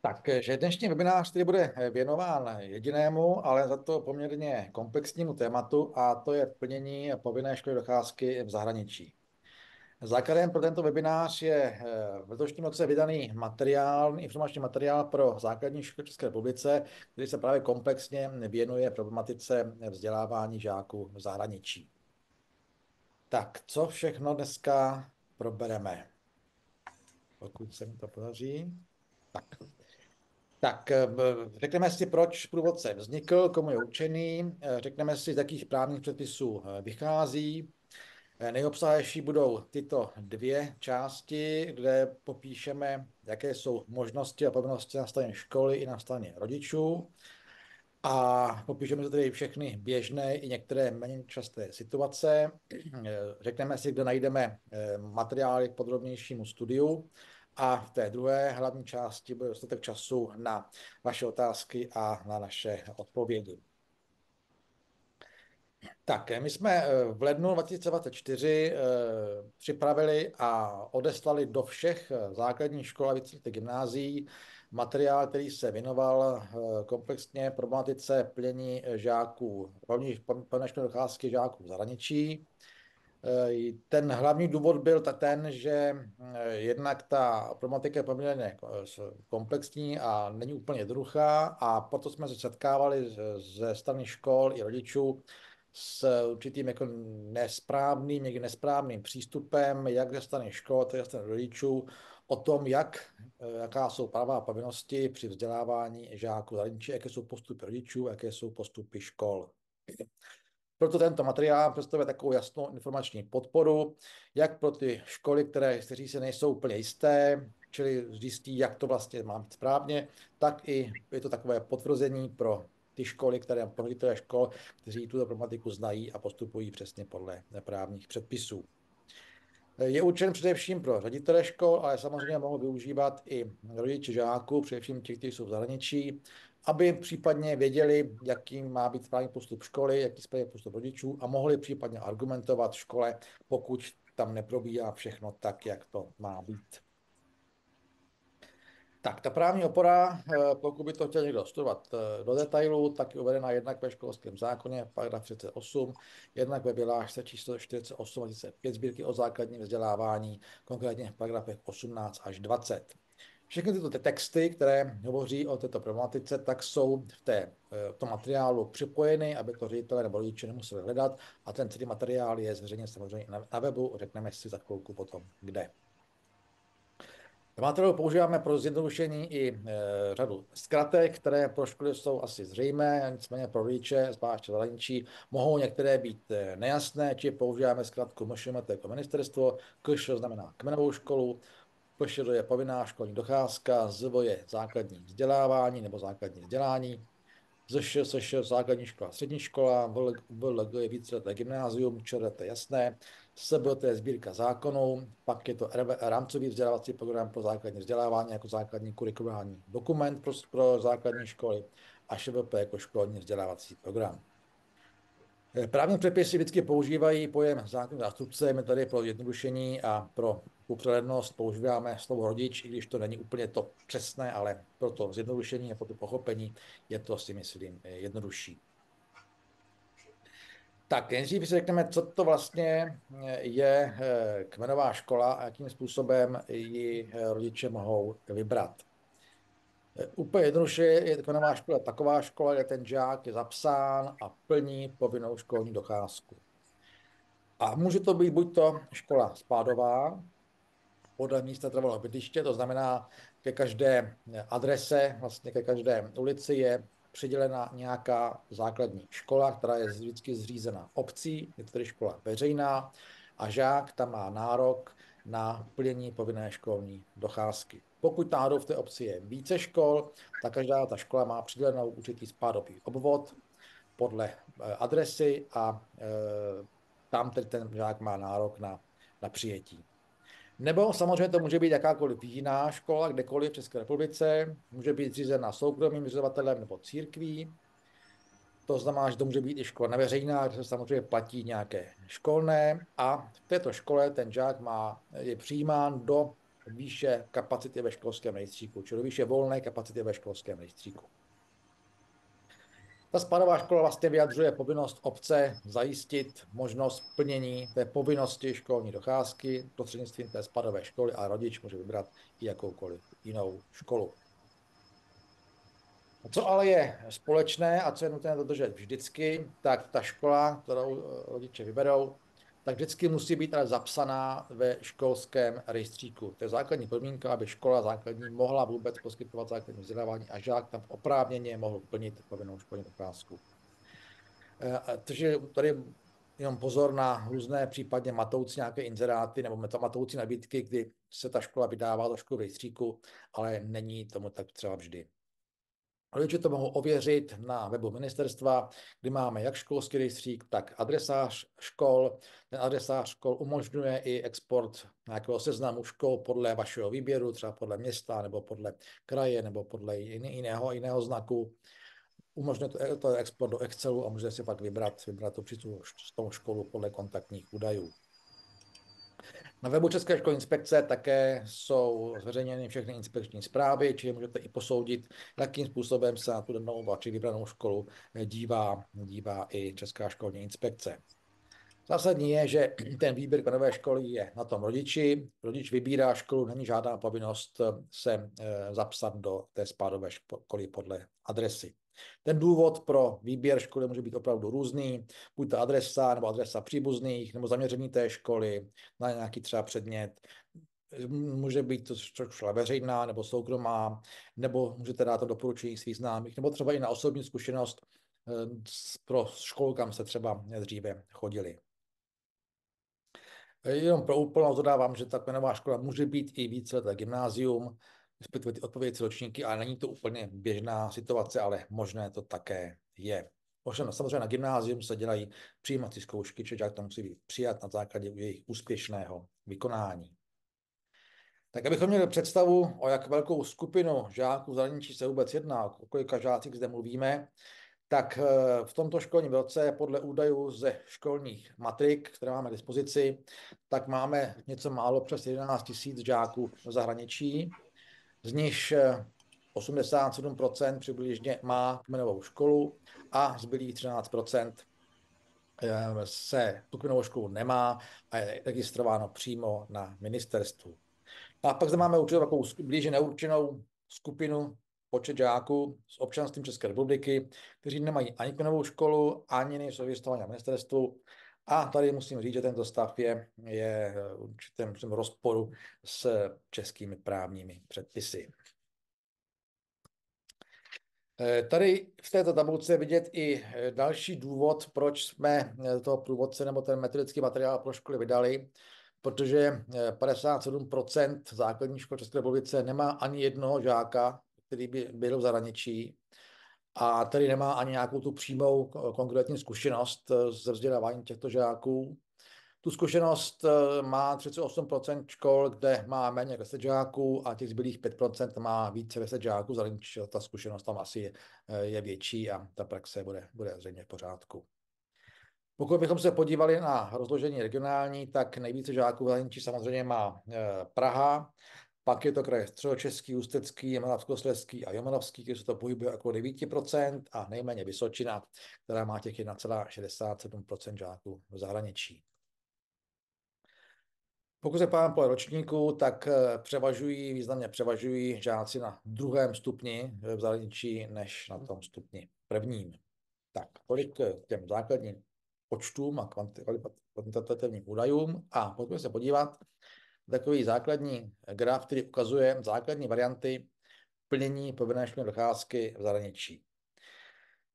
Takže eh, dnešní webinář tedy bude eh, věnován eh, jedinému, ale za to poměrně komplexnímu tématu a to je plnění povinné školy docházky v zahraničí. Základem pro tento webinář je v letošním roce vydaný materiál, informační materiál pro základní školy České republice, který se právě komplexně věnuje problematice vzdělávání žáků v zahraničí. Tak, co všechno dneska probereme? Pokud se mi to podaří. Tak. Tak eh, řekneme si, proč průvodce vznikl, komu je určený, eh, řekneme si, z jakých právních předpisů eh, vychází. Nejobsahlejší budou tyto dvě části, kde popíšeme, jaké jsou možnosti a povinnosti na straně školy i na straně rodičů. A popíšeme se tedy všechny běžné i některé méně časté situace. Řekneme si, kde najdeme materiály k podrobnějšímu studiu a v té druhé hlavní části bude dostatek času na vaše otázky a na naše odpovědi. Tak, my jsme v lednu 2024 připravili a odeslali do všech základních škol a více gymnázií materiál, který se věnoval komplexně problematice plnění žáků, rovněž plné docházky žáků v zahraničí. Eh, ten hlavní důvod byl ten, že eh, jednak ta problematika je poměrně eh, komplexní a není úplně druhá, a proto jsme se setkávali ze strany škol i rodičů s určitým jako nesprávným, někdy nesprávným přístupem, jak ze strany škol, tak ze strany rodičů, o tom, jak, jaká jsou práva povinnosti při vzdělávání žáků zahraničí, jaké jsou postupy rodičů, jaké jsou postupy škol. Proto tento materiál představuje takovou jasnou informační podporu, jak pro ty školy, které kteří se nejsou úplně jisté, čili zjistí, jak to vlastně mám správně, tak i je to takové potvrzení pro ty školy, které pro ředitele škol, kteří tuto problematiku znají a postupují přesně podle právních předpisů. Je určen především pro ředitele škol, ale samozřejmě mohou využívat i rodiče žáků, především těch kteří jsou v zahraničí, aby případně věděli, jaký má být správný postup školy, jaký správný postup rodičů a mohli případně argumentovat v škole, pokud tam neprobíhá všechno tak, jak to má být. Tak, ta právní opora, eh, pokud by to chtěl někdo studovat eh, do detailu, tak je uvedena jednak ve školském zákoně, paragraf 38, jednak ve vyhlášce číslo 48 a 5 sbírky o základním vzdělávání, konkrétně v paragrafech 18 až 20. Všechny tyto ty texty, které hovoří o této problematice, tak jsou v, té, eh, v tom materiálu připojeny, aby to ředitele nebo rodiče nemuseli hledat a ten celý materiál je zřejmě samozřejmě na, na webu, řekneme si za chvilku potom kde. Materiál používáme pro zjednodušení i e, řadu zkratek, které pro školy jsou asi zřejmé, nicméně pro rodiče, zvláště zahraničí, mohou některé být eh, nejasné, či používáme zkratku MŠMT jako ministerstvo, KŠ znamená kmenovou školu, PŠR je povinná školní docházka, ZVO je základní vzdělávání nebo základní vzdělání, ZŠ, SŠ, základní škola, střední škola, VLG je víceleté gymnázium, je jasné, to je sbírka zákonů, pak je to rámcový vzdělávací program pro základní vzdělávání jako základní kurikulární dokument pro, pro základní školy a ŠVP jako školní vzdělávací program. E, právní předpisy vždycky používají pojem zákon zástupce, my tady pro jednodušení a pro uprostřednost používáme slovo rodič, i když to není úplně to přesné, ale pro to zjednodušení a pro to pochopení je to si myslím jednodušší. Tak nejdřív si řekneme, co to vlastně je eh, kmenová škola a jakým způsobem ji eh, rodiče mohou vybrat. Eh, úplně jednoduše je kmenová škola taková škola, kde ten žák je zapsán a plní povinnou školní docházku. A může to být buď to škola spádová, podle místa trvalého bydliště, to znamená, ke každé adrese, vlastně ke každé ulici je přidělena nějaká základní škola, která je vždycky zřízena obcí, je to tedy škola veřejná a žák tam má nárok na plnění povinné školní docházky. Pokud náhodou v té obci je více škol, tak každá ta škola má přidělenou určitý spádový obvod podle eh, adresy a e, tam tedy ten žák má nárok na, na přijetí. Nebo samozřejmě to může být jakákoliv jiná škola, kdekoliv v České republice, může být zřízena soukromým vyzovatelem nebo církví. To znamená, že to může být i škola neveřejná, kde se samozřejmě platí nějaké školné a v této škole ten žák má, je přijímán do výše kapacity ve školském rejstříku, čili do výše volné kapacity ve školském rejstříku. Ta spadová škola vlastně vyjadřuje povinnost obce zajistit možnost plnění té povinnosti školní docházky prostřednictvím té spadové školy a rodič může vybrat i jakoukoliv jinou školu. Co ale je společné a co je nutné dodržet vždycky, tak ta škola, kterou rodiče vyberou, tak vždycky musí být ale zapsaná ve školském rejstříku. To je základní podmínka, aby škola základní mohla vůbec poskytovat základní vzdělávání a žák tam oprávněně mohl plnit povinnou školní otázku. Eh, takže tady jenom pozor na různé případně matoucí nějaké inzeráty nebo matoucí nabídky, kdy se ta škola vydává do školu v rejstříku, ale není tomu tak třeba vždy. Rodiče to mohou ověřit na webu ministerstva, kdy máme jak školský rejstřík, tak adresář škol. Ten adresář škol umožňuje i export nějakého seznamu škol podle vašeho výběru, třeba podle města nebo podle kraje nebo podle jiného, jiného znaku. Umožňuje to, to export do Excelu a můžete si pak vybrat, vybrat tu příslušnou školu podle kontaktních údajů. Na webu České školní inspekce také jsou zveřejněny všechny inspekční zprávy, čili můžete i posoudit, jakým způsobem se na tu danou či vybranou školu eh, dívá, dívá i Česká školní inspekce. Zásadní je, že ten výběr nové školy je na tom rodiči. Rodič vybírá školu, není žádná povinnost eh, se eh, zapsat do té spádové školy podle adresy. Ten důvod pro výběr školy může být opravdu různý, buď ta adresa nebo adresa příbuzných, nebo zaměření té školy na nějaký třeba předmět, může být to škola veřejná nebo soukromá, nebo můžete dát to doporučení svých známých, nebo třeba i na osobní zkušenost eh, pro školu, kam se třeba dříve chodili. Jenom pro úplnost dodávám, že ta kmenová škola může být i víceleté gymnázium, respektive ty odpovědi celočníky, ale není to úplně běžná situace, ale možné to také je. Ovšem, no, samozřejmě na gymnázium se dělají přijímací zkoušky, čiže to musí být přijat na základě jejich úspěšného vykonání. Tak abychom měli představu, o jak velkou skupinu žáků zahraničí se vůbec jedná, o kolika žácích zde mluvíme, tak eh, v tomto školním roce podle údajů ze školních matrik, které máme k dispozici, tak máme něco málo přes 11 000 žáků v zahraničí z nichž 87% eh, přibližně má kmenovou školu a zbylých 13% eh, se tu kmenovou školu nemá a je registrováno přímo na ministerstvu. A pak zde máme určitou takovou blíže neurčenou skupinu počet žáků s občanstvím České republiky, kteří nemají ani kmenovou školu, ani nejsou registrovaní na ministerstvu a tady musím říct, že tento stav je, je určitém rozporu s českými právními předpisy. Tady v této tabulce je vidět i další důvod, proč jsme toho průvodce nebo ten metodický materiál pro školy vydali, protože 57% základních škol České republice nemá ani jednoho žáka, který by byl v zahraničí a tedy nemá ani nějakou tu přímou eh, konkrétní zkušenost eh, ze vzdělávání těchto žáků. Tu zkušenost eh, má 38% škol, kde má méně 10 žáků a těch zbylých 5% má více 10 žáků, zatímco ta zkušenost tam asi je větší a ta praxe bude, bude zřejmě v pořádku. Pokud bychom se podívali na rozložení regionální, tak nejvíce žáků v zahraničí samozřejmě má Praha pak je to kraje středočeský, ústecký, Moravskoslezský a Jomanovský, kde se to pohybuje okolo 9% a nejméně Vysočina, která má těch 1,67% žáků v zahraničí. Pokud se pán po ročníku, tak eh, převažují, významně převažují žáci na druhém stupni eh, v zahraničí než na tom stupni prvním. Tak, tolik k těm základním počtům a kvantitativním údajům a pojďme se podívat, takový základní graf, který ukazuje základní varianty plnění povinné školní docházky v zahraničí.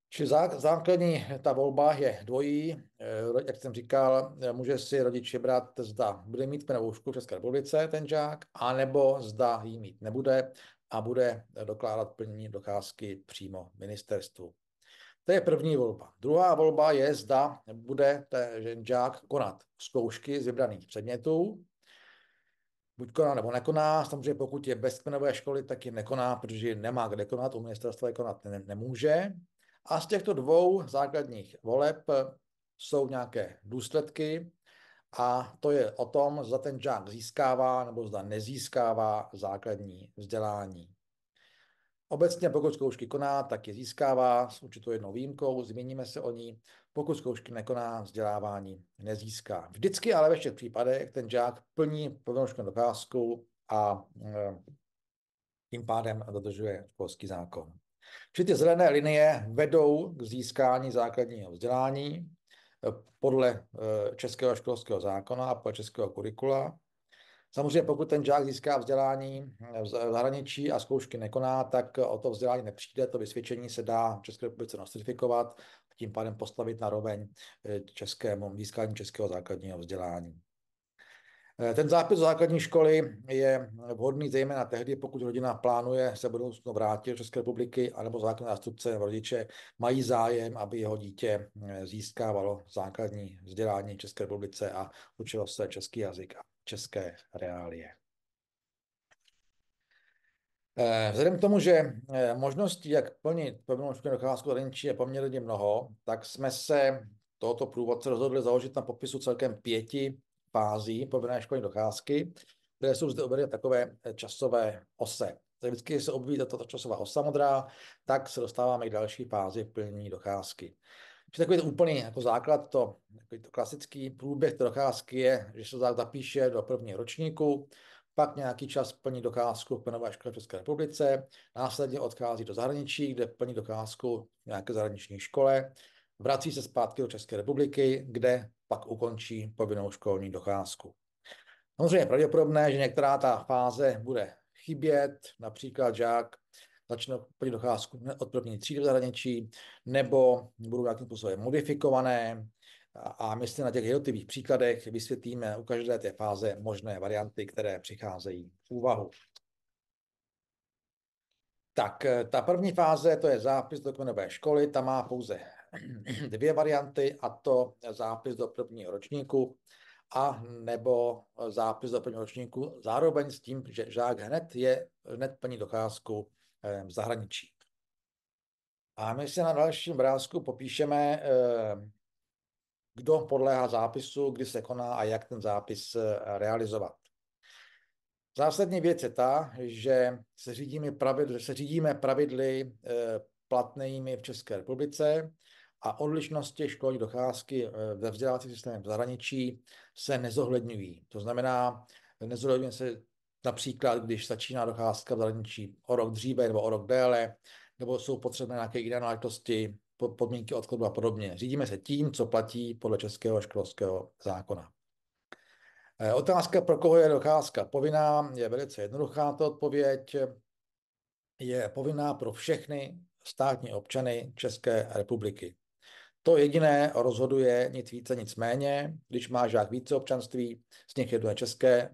Čili zá, základní ta volba je dvojí. Eh, jak jsem říkal, eh, může si rodič vybrat, zda bude mít plnou školu v České republice ten žák, anebo zda ji mít nebude a bude dokládat plnění docházky přímo ministerstvu. To je první volba. Druhá volba je, zda bude ten žák konat zkoušky z vybraných předmětů, buď koná nebo nekoná. Samozřejmě pokud je bez kmenové školy, tak ji nekoná, protože nemá kde konat, u ministerstva je konat ne- nemůže. A z těchto dvou základních voleb eh, jsou nějaké důsledky a to je o tom, zda ten žák získává nebo zda nezískává základní vzdělání. Obecně pokud zkoušky koná, tak je získává s určitou jednou výjimkou, zmíníme se o ní. Pokud zkoušky nekoná, vzdělávání nezíská. Vždycky ale ve všech případech ten žák plní povinnou docházku a eh, tím pádem dodržuje školský zákon. Vždy ty zelené linie vedou k získání základního vzdělání eh, podle eh, českého školského zákona a podle českého kurikula. Samozřejmě, pokud ten žák získá vzdělání eh, v zahraničí a zkoušky nekoná, tak eh, o to vzdělání nepřijde. To vysvědčení se dá v České republice nostrifikovat a tím pádem postavit na roveň eh, českému získání českého základního vzdělání. Ten zápis do základní školy je vhodný zejména tehdy, pokud rodina plánuje se budoucnu vrátit do České republiky, anebo základní zástupce rodiče mají zájem, aby jeho dítě získávalo základní vzdělání v České republice a učilo se český jazyk české reálie. Eh, vzhledem k tomu, že eh, možností, jak plnit povinnou školní docházku zahraničí je poměrně mnoho, tak jsme se tohoto průvodce rozhodli založit na popisu celkem pěti fází povinné školní docházky, které jsou zde uvedeny takové eh, časové ose. Vždycky se objeví tato časová osa modrá, tak se dostáváme k další fázi plnění docházky že takový to úplný jako základ, to, takový to klasický průběh té docházky je, že se to zapíše do prvního ročníku, pak nějaký čas plní docházku v Penové škole v České republice, následně odchází do zahraničí, kde plní docházku v nějaké zahraniční škole, vrací se zpátky do České republiky, kde pak ukončí povinnou školní docházku. Samozřejmě je pravděpodobné, že některá ta fáze bude chybět, například žák začnou první docházku od první třídy v zahraničí, nebo budou nějakým způsobem modifikované. A my si na těch jednotlivých příkladech vysvětlíme u každé té fáze možné varianty, které přicházejí v úvahu. Tak ta první fáze, to je zápis do kmenové školy, ta má pouze dvě varianty, a to zápis do prvního ročníku a nebo zápis do prvního ročníku, zároveň s tím, že žák hned je hned plní docházku v zahraničí. A my si na dalším obrázku popíšeme, eh, kdo podléhá zápisu, kdy se koná a jak ten zápis eh, realizovat. Zásadní věc je ta, že se řídíme pravidly, se řídíme pravidly eh, platnými v České republice a odlišnosti školní docházky ve vzdělávacích systémech v zahraničí se nezohledňují. To znamená, nezohledňuje se Například, když začíná docházka v zahraničí o rok dříve nebo o rok déle, nebo jsou potřebné nějaké jiné náležitosti, podmínky odkladu a podobně. Řídíme se tím, co platí podle českého školského zákona. Eh, otázka, pro koho je docházka povinná, je velice jednoduchá ta odpověď. Je povinná pro všechny státní občany České republiky. To jediné rozhoduje nic více, nic méně. Když má žák více občanství, z nich jedno je české,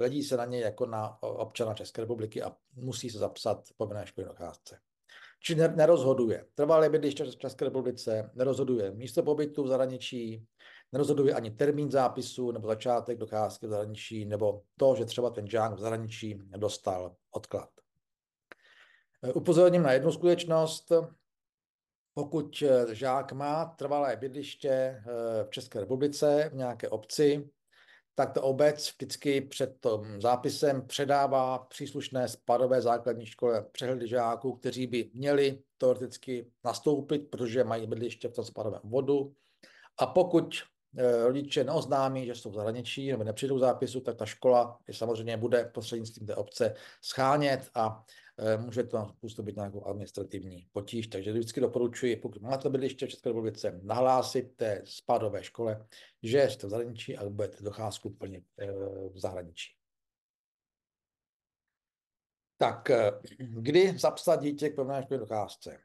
hledí se na něj jako na občana České republiky a musí se zapsat povinné školní docházce. Či nerozhoduje. Trvalé bydliště v České republice, nerozhoduje místo pobytu v zahraničí, nerozhoduje ani termín zápisu nebo začátek docházky v zahraničí, nebo to, že třeba ten žák v zahraničí dostal odklad. Upozorním na jednu skutečnost. Pokud žák má trvalé bydliště eh, v České republice, v nějaké obci, tak to obec vždycky před tom zápisem předává příslušné spadové základní škole přehledy žáků, kteří by měli teoreticky nastoupit, protože mají bydliště v tom spadovém vodu. A pokud eh, rodiče neoznámí, že jsou v zahraničí nebo nepřijdou zápisu, tak ta škola je samozřejmě bude prostřednictvím té obce schánět a Eh, může to působit nějakou administrativní potíž. Takže vždycky doporučuji, pokud máte bydliště v České republice, nahlásit té spadové škole, že jste v zahraničí a budete docházku plně eh, v zahraničí. Tak, eh, kdy zapsat dítě k povinnáčkové docházce?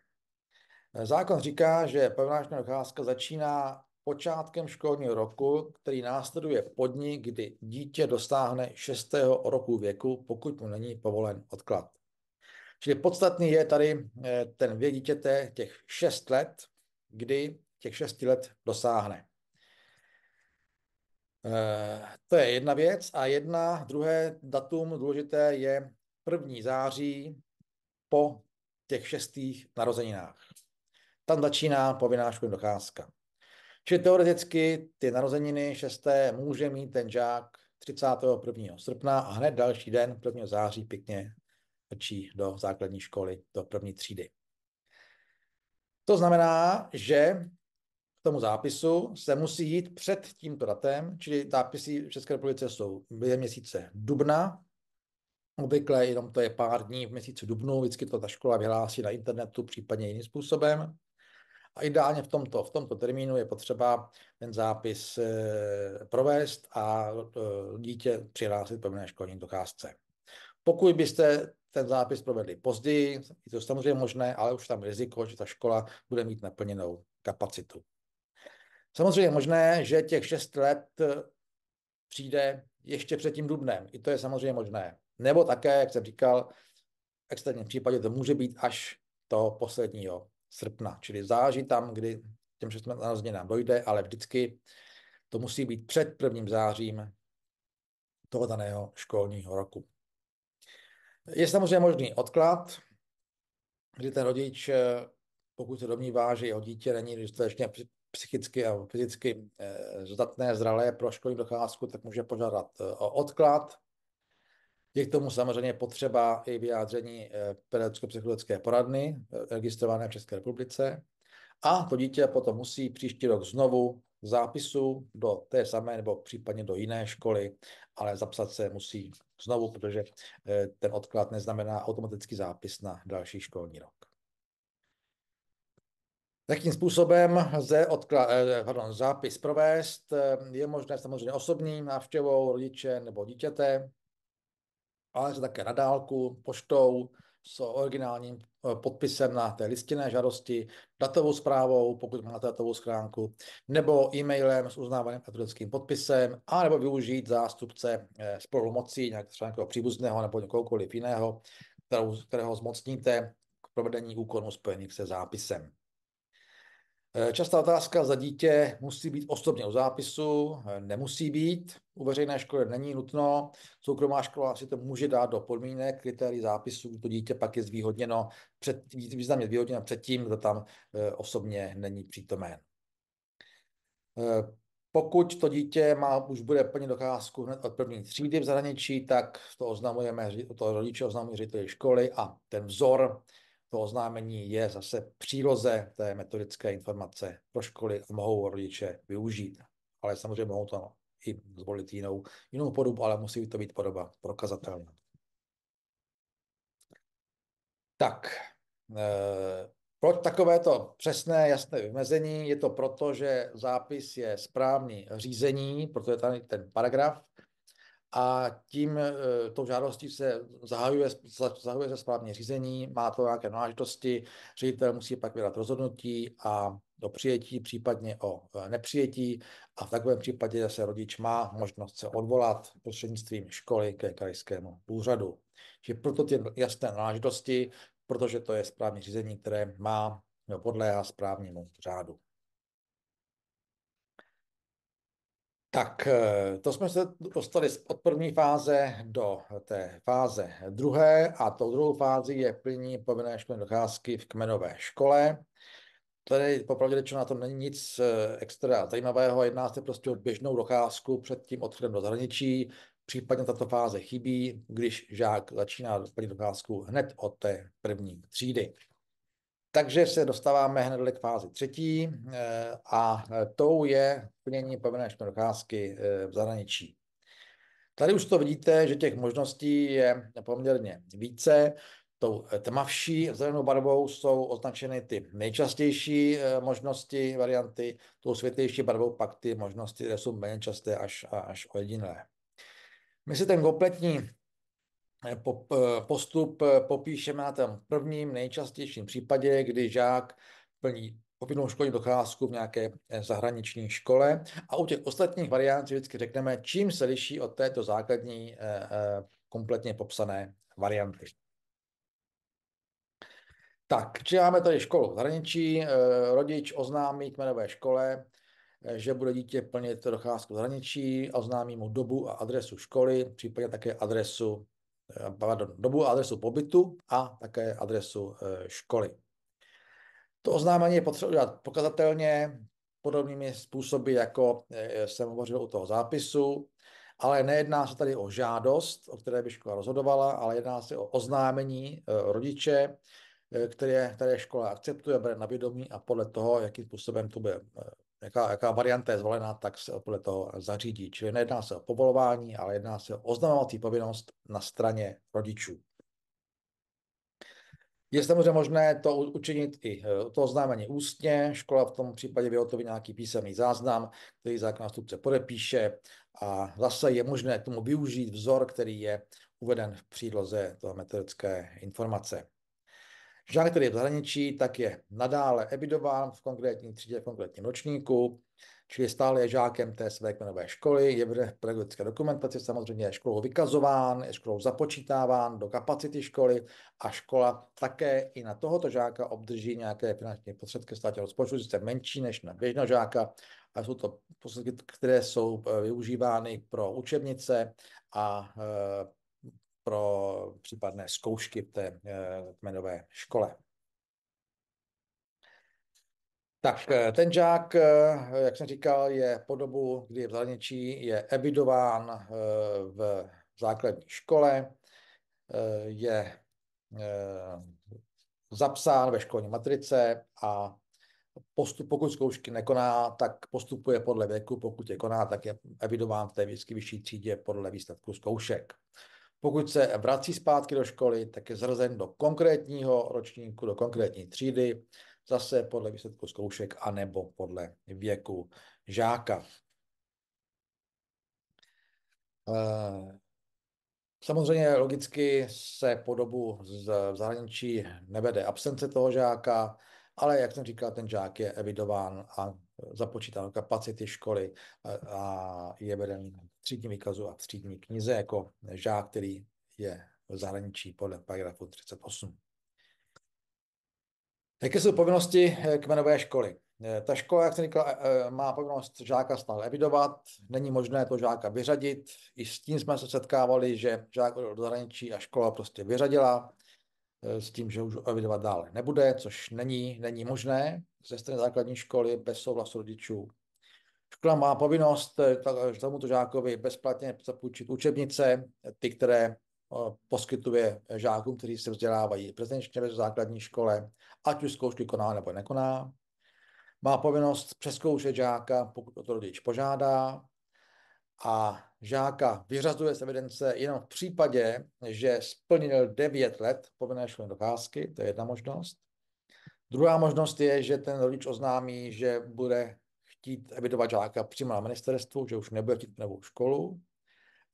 Zákon říká, že povinnáčková docházka začíná počátkem školního roku, který následuje podnik, kdy dítě dosáhne 6. roku věku, pokud mu není povolen odklad. Čili podstatný je tady eh, ten věk dítěte těch 6 let, kdy těch 6 let dosáhne. Eh, to je jedna věc. A jedna, druhé datum důležité je 1. září po těch šestých narozeninách. Tam začíná povinná školní docházka. Čili teoreticky ty narozeniny šesté může mít ten žák 31. srpna a hned další den 1. září pěkně učí do základní školy, do první třídy. To znamená, že k tomu zápisu se musí jít před tímto datem, čili zápisy v České republice jsou během měsíce dubna, obvykle jenom to je pár dní v měsíci dubnu, vždycky to ta škola vyhlásí na internetu, případně jiným způsobem. A ideálně v tomto, v tomto termínu je potřeba ten zápis eh, provést a eh, dítě přihlásit povinné školní docházce. Pokud byste ten zápis provedli později, je to samozřejmě možné, ale už tam riziko, že ta škola bude mít naplněnou kapacitu. Samozřejmě je možné, že těch šest let eh, přijde ještě před tím dubnem. I to je samozřejmě možné. Nebo také, jak jsem říkal, v extrémním případě to může být až toho posledního srpna, čili záleží tam, kdy těm šestým narozeninám dojde, ale vždycky to musí být před prvním zářím toho daného školního roku. Je samozřejmě možný odklad, kdy ten rodič, eh, pokud se domnívá, že jeho dítě není dostatečně psychicky a fyzicky eh, zdatné, zralé pro školní docházku, tak může požádat eh, o odklad. Je k tomu samozřejmě potřeba i vyjádření pedagogicko-psychologické poradny registrované v České republice. A to dítě potom musí příští rok znovu zápisu do té samé nebo případně do jiné školy, ale zapsat se musí znovu, protože eh, ten odklad neznamená automatický zápis na další školní rok. Jakým způsobem lze eh, pardon, zápis provést? Eh, je možné samozřejmě osobní návštěvou rodiče nebo dítěte, ale také na dálku, poštou, s originálním eh, podpisem na té listinné žádosti, datovou zprávou, pokud máte datovou schránku, nebo e-mailem s uznávaným elektronickým podpisem, a nebo využít zástupce eh, spolumocí, nějak třeba nějakého příbuzného nebo někoho jiného, kterého zmocníte k provedení úkonu spojených se zápisem. Eh, častá otázka za dítě musí být osobně u zápisu, eh, nemusí být, u veřejné školy není nutno, soukromá škola si to může dát do podmínek, kritérií zápisu, to dítě pak je zvýhodněno, před, významně zvýhodněno před tím, kdo tam eh, osobně není přítomen. Pokud to dítě má, už bude plně docházku hned od první třídy v zahraničí, tak to oznamujeme, to rodiče oznamují řediteli školy a ten vzor to oznámení je zase příloze té metodické informace pro školy a mohou rodiče využít. Ale samozřejmě mohou to i zvolit jinou, jinou podobu, ale musí to být podoba prokazatelná. Tak, e, eh, proč takovéto přesné, jasné vymezení? Je to proto, že zápis je správný, řízení, protože je tady ten paragraf, a tím e, tou žádostí se zahajuje, zahajuje se správně řízení, má to nějaké náležitosti, ředitel musí pak vydat rozhodnutí a do přijetí, případně o eh, nepřijetí a v takovém případě se rodič má možnost se odvolat prostřednictvím školy ke krajskému úřadu. Že proto ty jasné náležitosti, protože to je správní řízení, které má podléhá správnímu řádu. Tak, eh, to jsme se dostali od první fáze do té fáze druhé a tou druhou fázi je plnění povinné školní docházky v kmenové škole. Tady popravdě řečeno na tom není nic eh, extra zajímavého, jedná se prostě o běžnou docházku před tím odchodem do zahraničí, případně tato fáze chybí, když žák začíná plnit docházku hned od té první třídy. Takže se dostáváme hned k fázi třetí eh, a eh, tou je plnění povinné docházky eh, v zahraničí. Tady už to vidíte, že těch možností je poměrně více. Tou tmavší zelenou barvou jsou označeny ty nejčastější možnosti, varianty, tou světlejší barvou pak ty možnosti, které jsou méně časté až, až jediné. My si ten kompletní Eh, postup eh, popíšeme na tom prvním nejčastějším případě, kdy žák plní povinnou školní docházku v nějaké eh, zahraniční škole. A u těch ostatních variant vždycky řekneme, čím se liší od této základní kompletně popsané varianty. Tak, či máme tady školu v zahraničí, rodič oznámí kmenové škole, že bude dítě plnit docházku v zahraničí, oznámí mu dobu a adresu školy, případně také adresu Eh, pardon, dobu a adresu pobytu a také adresu eh, školy. To oznámení je potřeba udělat pokazatelně, podobnými způsoby, jako eh, jsem hovořil u toho zápisu, ale nejedná se tady o žádost, o které by škola rozhodovala, ale jedná se o oznámení rodiče, které, které škola akceptuje, bere na vědomí a podle toho, jakým způsobem to bude jaká, jaká varianta je zvolena, tak se podle toho zařídí. Čili nejedná se o povolování, ale jedná se o oznamovací povinnost na straně rodičů. Je samozřejmě možné to učinit i e, to oznámení ústně, škola v tom případě vyhotoví nějaký písemný záznam, který nástupce podepíše a zase je možné k tomu využít vzor, který je uveden v příloze toho metodické informace. Žák, který je v zahraničí, tak je nadále evidován v konkrétní třídě, v konkrétním ročníku, čili stále je žákem té své kmenové školy, je v pedagogické dokumentaci, samozřejmě je školou vykazován, je školou započítáván do kapacity školy a škola také i na tohoto žáka obdrží nějaké finanční prostředky státního rozpočtu, sice menší než na běžného žáka, a jsou to prostředky, které jsou eh, využívány pro učebnice a eh, pro případné zkoušky v té eh, kmenové škole. Tak eh, ten žák, eh, jak jsem říkal, je po dobu, kdy je v zahraničí, je evidován v základní škole, je zapsán ve školní matrice a postup, pokud zkoušky nekoná, tak postupuje podle věku, pokud je koná, tak je evidován v té vždycky vyšší třídě podle výsledku zkoušek. Pokud se vrací zpátky do školy, tak je zrazen do konkrétního ročníku, do konkrétní třídy, zase podle výsledku zkoušek anebo podle věku žáka. Eh, samozřejmě logicky se po dobu z zahraničí nevede absence toho žáka, ale jak jsem říkal, ten žák je evidován a započítán kapacity školy a je veden třídní výkazu a třídní knize jako žák, který je v zahraničí podle paragrafu 38. Jaké jsou povinnosti kmenové školy? Eh, ta škola, jak jsem říkal, eh, eh, má povinnost žáka stále evidovat, není možné to žáka vyřadit. I s tím jsme se setkávali, že žák do zahraničí a škola prostě vyřadila s tím, že už evidovat dále nebude, což není, není možné ze strany základní školy bez souhlasu rodičů Škola má povinnost eh, tomuto žákovi bezplatně zapůjčit učebnice, eh, ty, které eh, poskytuje žákům, kteří se vzdělávají prezenčně ve základní škole, ať už zkoušky koná nebo nekoná. Má povinnost přeskoušet žáka, pokud o to rodič požádá, a žáka vyřazuje z evidence jenom v případě, že splnil 9 let povinné školní docházky, to je jedna možnost. Druhá možnost je, že ten rodič oznámí, že bude chtít evidovat žáka přímo na ministerstvu, že už nebude chtít novou školu.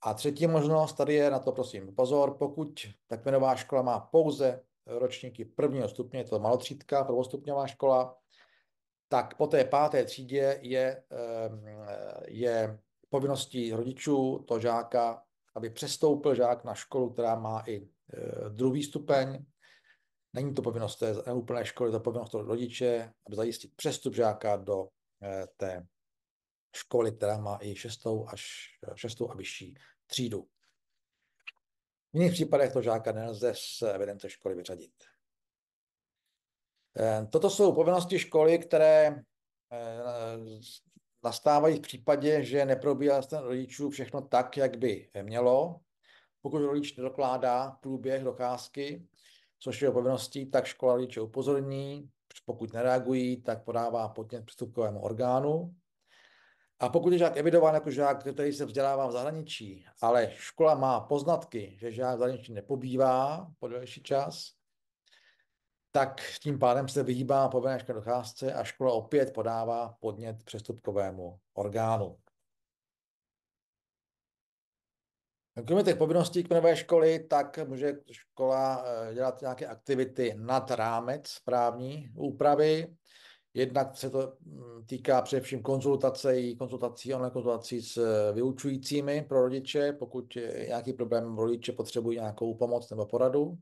A třetí možnost, tady je na to prosím pozor, pokud tak jmenová škola má pouze ročníky prvního stupně, je to malotřídka, prvostupňová škola, tak po té páté třídě je, ehm, je povinností rodičů to žáka, aby přestoupil žák na školu, která má i e, druhý stupeň. Není to povinnost té úplné školy, to povinnost toho rodiče, aby zajistit přestup žáka do Eh, té školy, která má i šestou až eh, šestou a vyšší třídu. V jiných případech to žáka nelze z evidence školy vyřadit. Eh, toto jsou povinnosti školy, které nastávají v případě, že neprobíhá ten rodičů všechno tak, jak by mělo. Pokud rodič nedokládá průběh docházky, což je povinností, tak škola rodiče upozorní, pokud nereagují, tak podává podnět přestupkovému orgánu. A pokud je žák evidován jako žák, který se vzdělává v zahraničí, ale škola má poznatky, že žák v zahraničí nepobývá po delší čas, tak tím pádem se vyhýbá povinné školní docházce a škola opět podává podnět přestupkovému orgánu. Kromě těch povinností nové školy, tak může škola eh, dělat nějaké aktivity nad rámec právní úpravy. Jednak se to mm, týká především konzultace konzultací, online konzultací s eh, vyučujícími pro rodiče, pokud nějaký problém rodiče potřebují nějakou pomoc nebo poradu.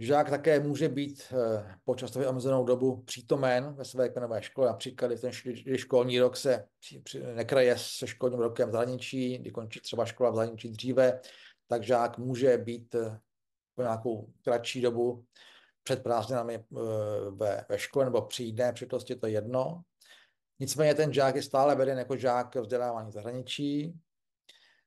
Žák také může být eh, po časově omezenou dobu přítomen ve své kmenové škole, například když ten školní rok se nekraje se školním rokem v zahraničí, kdy končí třeba škola v zahraničí dříve, tak žák může být eh, po nějakou kratší dobu před prázdninami eh, ve, ve škole nebo při jiné to je jedno. Nicméně ten žák je stále veden jako žák vzdělávání v zahraničí.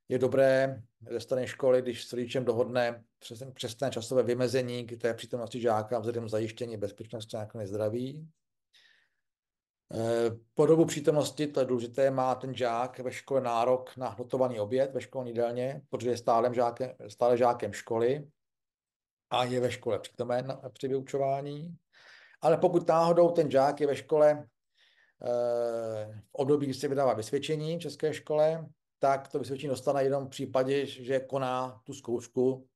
Je dobré ze strany školy, když s rodičem dohodne přes, přesné časové vymezení k té přítomnosti žáka vzhledem zajištění bezpečnosti a zdraví. Eh, po dobu přítomnosti, to je důležité, má ten žák ve škole nárok na notovaný oběd ve školní jídelně, protože je stále žákem, stále žákem školy a je ve škole přítomen při vyučování. Ale pokud náhodou ten žák je ve škole eh, v období, kdy se vydává vysvědčení v české škole, tak to vysvědčení dostane jenom v případě, že koná tu zkoušku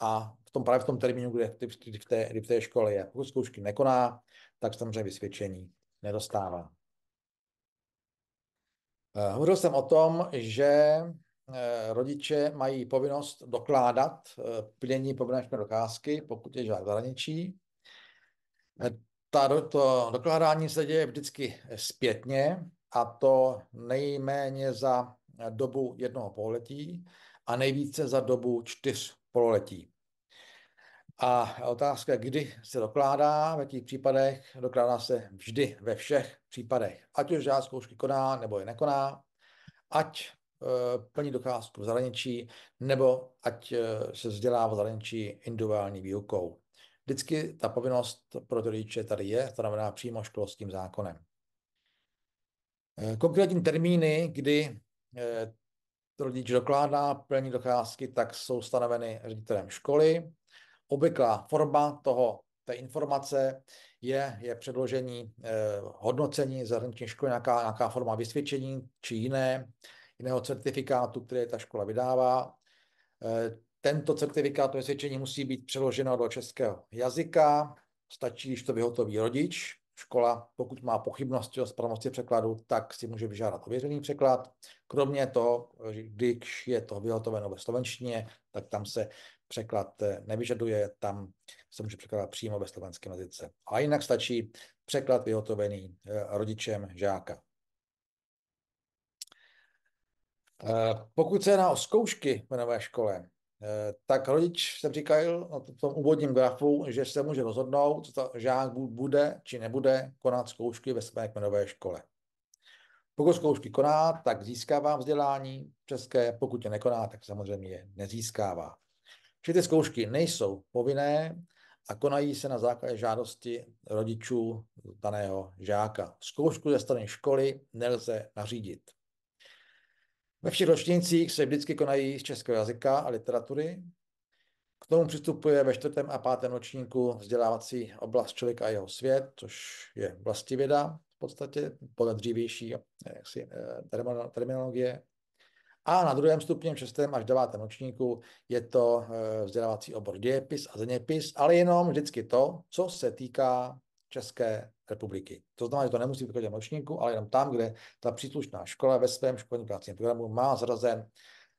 a v tom, právě v tom termínu, kde, kdy, v té, kdy v té škole je. Pokud zkoušky nekoná, tak samozřejmě vysvědčení nedostává. Eh, hovořil jsem o tom, že eh, rodiče mají povinnost dokládat eh, plnění povinné školní dokázky, pokud je žák zahraničí. Ta, to dokládání se děje vždycky zpětně, a to nejméně za dobu jednoho pololetí a nejvíce za dobu čtyř pololetí. A otázka, kdy se dokládá, v jakých případech, dokládá se vždy ve všech případech. Ať už žádná zkoušky koná nebo je nekoná, ať eh, plní docházku v zahraničí, nebo ať eh, se vzdělá v zahraničí individuální výukou. Vždycky ta povinnost pro ty rodiče tady je, to znamená přímo školským zákonem. Eh, konkrétní termíny, kdy rodič dokládá plní docházky, tak jsou stanoveny ředitelem školy. Obvyklá forma toho té informace je, je předložení eh, hodnocení zahraniční školy, nějaká, nějaká forma vysvědčení či jiné, jiného certifikátu, který ta škola vydává. Eh, tento certifikát to vysvědčení musí být přeloženo do českého jazyka, stačí, když to vyhotoví rodič. Škola, pokud má pochybnosti o správnosti překladu, tak si může vyžádat ověřený překlad. Kromě toho, když je to vyhotoveno ve slovenštině, tak tam se překlad eh, nevyžaduje, tam se může překládat přímo ve slovenském jazyce. A jinak stačí překlad vyhotovený eh, rodičem žáka. Eh, pokud se jedná o zkoušky v nové škole, Eh, tak rodič jsem říkal na no, tom úvodním grafu, že se může rozhodnout, zda žák bude či nebude konat zkoušky ve své kmenové škole. Pokud zkoušky koná, tak získává vzdělání české, pokud je nekoná, tak samozřejmě je nezískává. Či ty zkoušky nejsou povinné a konají se na základě žádosti rodičů daného žáka. Zkoušku ze strany školy nelze nařídit. Ve všech ročnících se vždycky konají z českého jazyka a literatury. K tomu přistupuje ve čtvrtém a pátém ročníku vzdělávací oblast člověka a jeho svět, což je vlastivěda v podstatě, podle dřívější eh, jaksi, eh, terminologie. A na druhém stupni, šestém až devátém ročníku, je to eh, vzdělávací obor dějepis a zeměpis, ale jenom vždycky to, co se týká české republiky. To znamená, že to nemusí být jako v ročníku, ale jenom tam, kde ta příslušná škola ve svém školním pracovním programu má zrazen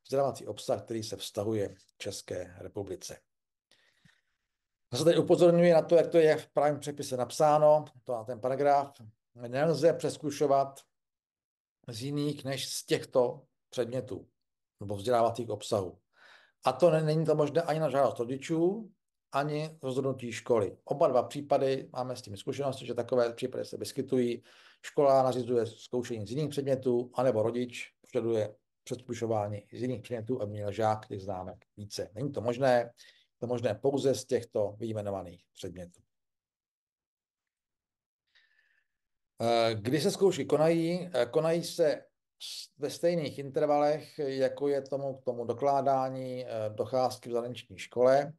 vzdělávací obsah, který se vztahuje České republice. Zase tady upozorňuji na to, jak to je v právním přepise napsáno, to na ten paragraf. Nelze přeskušovat z jiných než z těchto předmětů nebo vzdělávacích obsahů. A to není to možné ani na žádost rodičů, ani rozhodnutí školy. Oba dva případy máme s tím zkušenosti, že takové případy se vyskytují. Škola nařizuje zkoušení z jiných předmětů, anebo rodič požaduje předpušování z jiných předmětů, aby měl žák těch známek více. Není to možné, je to možné pouze z těchto vyjmenovaných předmětů. Eh, kdy se zkoušky konají? Eh, konají se ve stejných intervalech, jako je tomu k tomu dokládání eh, docházky v zahraniční škole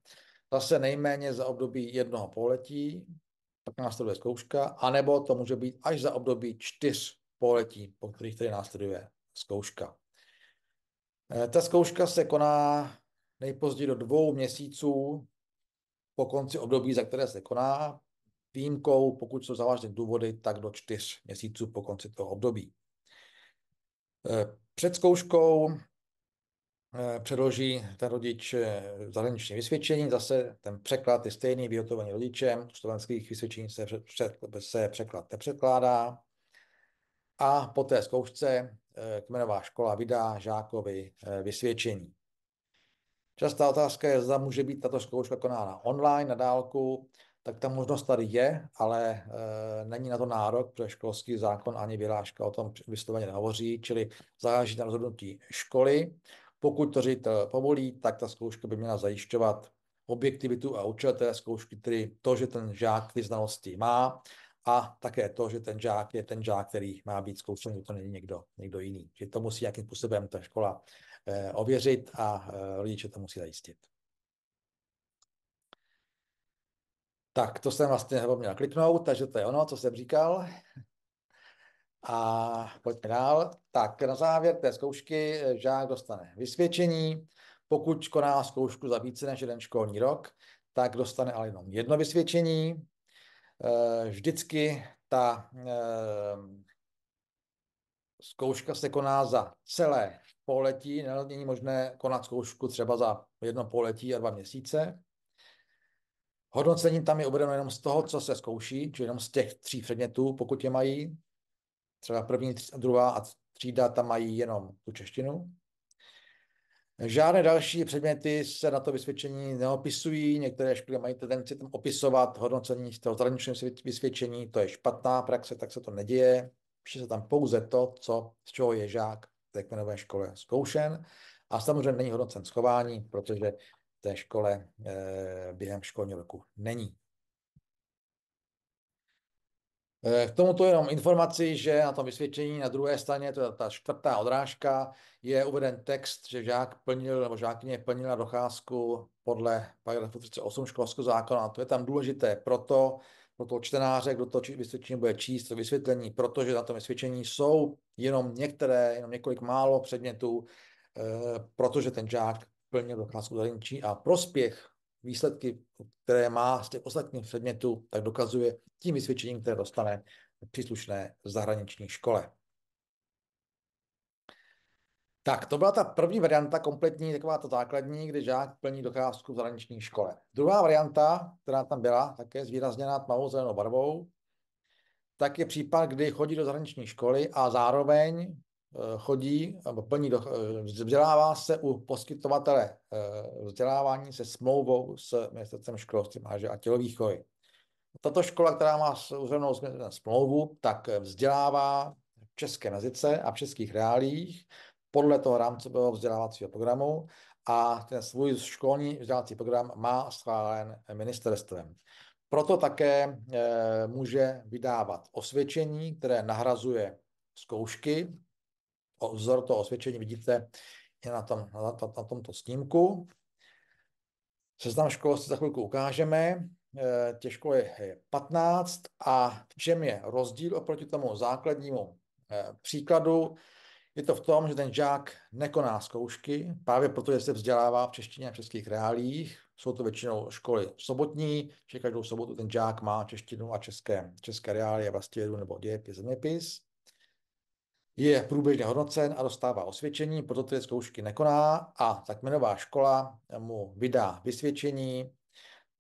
zase nejméně za období jednoho poletí pak následuje zkouška, anebo to může být až za období čtyř poletí po kterých tedy následuje zkouška. Eh, ta zkouška se koná nejpozději do dvou měsíců po konci období, za které se koná, výjimkou, pokud jsou závažné důvody, tak do čtyř měsíců po konci toho období. Eh, před zkouškou Eh, předloží ten rodič eh, zahraniční vysvědčení, zase ten překlad je stejný, vyhotovaný rodičem, u slovenských vysvědčení se, před, se překlad nepřekládá. A po té zkoušce eh, kmenová škola vydá žákovi vysvědčení. Častá otázka je, zda může být tato zkouška konána online na dálku, tak ta možnost tady je, ale e, není na to nárok, protože školský zákon ani vyhláška o tom vysloveně nehovoří, čili záleží na rozhodnutí školy pokud to ředitel povolí, tak ta zkouška by měla zajišťovat objektivitu a účel té zkoušky, tedy to, že ten žák ty znalosti má a také to, že ten žák je ten žák, který má být zkoušen, že to není někdo, někdo jiný. Že to musí nějakým způsobem ta škola eh, ověřit a eh, rodiče to musí zajistit. Tak to jsem vlastně měl kliknout, takže to je ono, co jsem říkal. A pojďme dál. Tak na závěr té zkoušky eh, žák dostane vysvědčení. Pokud koná zkoušku za více než jeden školní rok, tak dostane ale jenom jedno vysvědčení. Eh, vždycky ta eh, zkouška se koná za celé poletí. Není možné konat zkoušku třeba za jedno poletí a dva měsíce. Hodnocení tam je uvedeno jenom z toho, co se zkouší, či jenom z těch tří předmětů, pokud je mají. Třeba první, druhá a třída tam mají jenom tu češtinu. Žádné další předměty se na to vysvědčení neopisují, některé školy mají tendenci tam opisovat hodnocení z toho zahraničního vysvědčení, to je špatná praxe, tak se to neděje. Píše se tam pouze to, co, z čeho je žák té kmenové škole zkoušen a samozřejmě není hodnocen schování, protože v té škole e, během školního roku není. Eh, k tomuto jenom informaci, že na tom vysvědčení na druhé straně, to je ta čtvrtá odrážka, je uveden text, že žák plnil nebo žákně plnila docházku podle paragrafu 38 školského zákona. To je tam důležité proto, pro toho čtenáře, kdo to vysvědčení bude číst, to vysvětlení, protože na tom vysvědčení jsou jenom některé, jenom několik málo předmětů, eh, protože ten žák plnil docházku zahraničí a prospěch výsledky, které má z těch ostatních předmětů, tak dokazuje tím vysvědčením, které dostane v příslušné zahraniční škole. Tak, to byla ta první varianta, kompletní, taková ta základní, kde žák plní docházku v zahraniční škole. Druhá varianta, která tam byla, také zvýrazněná tmavou zelenou barvou, tak je případ, kdy chodí do zahraniční školy a zároveň Eh, chodí, plní, eh, vzdělává se u poskytovatele eh, vzdělávání se smlouvou s ministerstvem školství, a tělovýchovy. Tato škola, která má uzavřenou smlouvu, tak vzdělává v české jazyce a v českých reálích podle toho rámcového vzdělávacího programu a ten svůj školní vzdělávací program má schválen ministerstvem. Proto také e, může vydávat osvědčení, které nahrazuje zkoušky Vzor toho osvědčení vidíte je na, tom, na, na, na tomto snímku. Seznam škol si za chvilku ukážeme. E, Těžko je, 15 a v čem je rozdíl oproti tomu základnímu e, příkladu? Je to v tom, že ten žák nekoná zkoušky, právě protože se vzdělává v češtině a v českých reálích. Jsou to většinou školy sobotní, že každou sobotu ten žák má češtinu a české, české reálie, vlastně nebo dějepis, zeměpis je průběžně hodnocen a dostává osvědčení, proto ty zkoušky nekoná a tak jmenová škola mu vydá vysvědčení,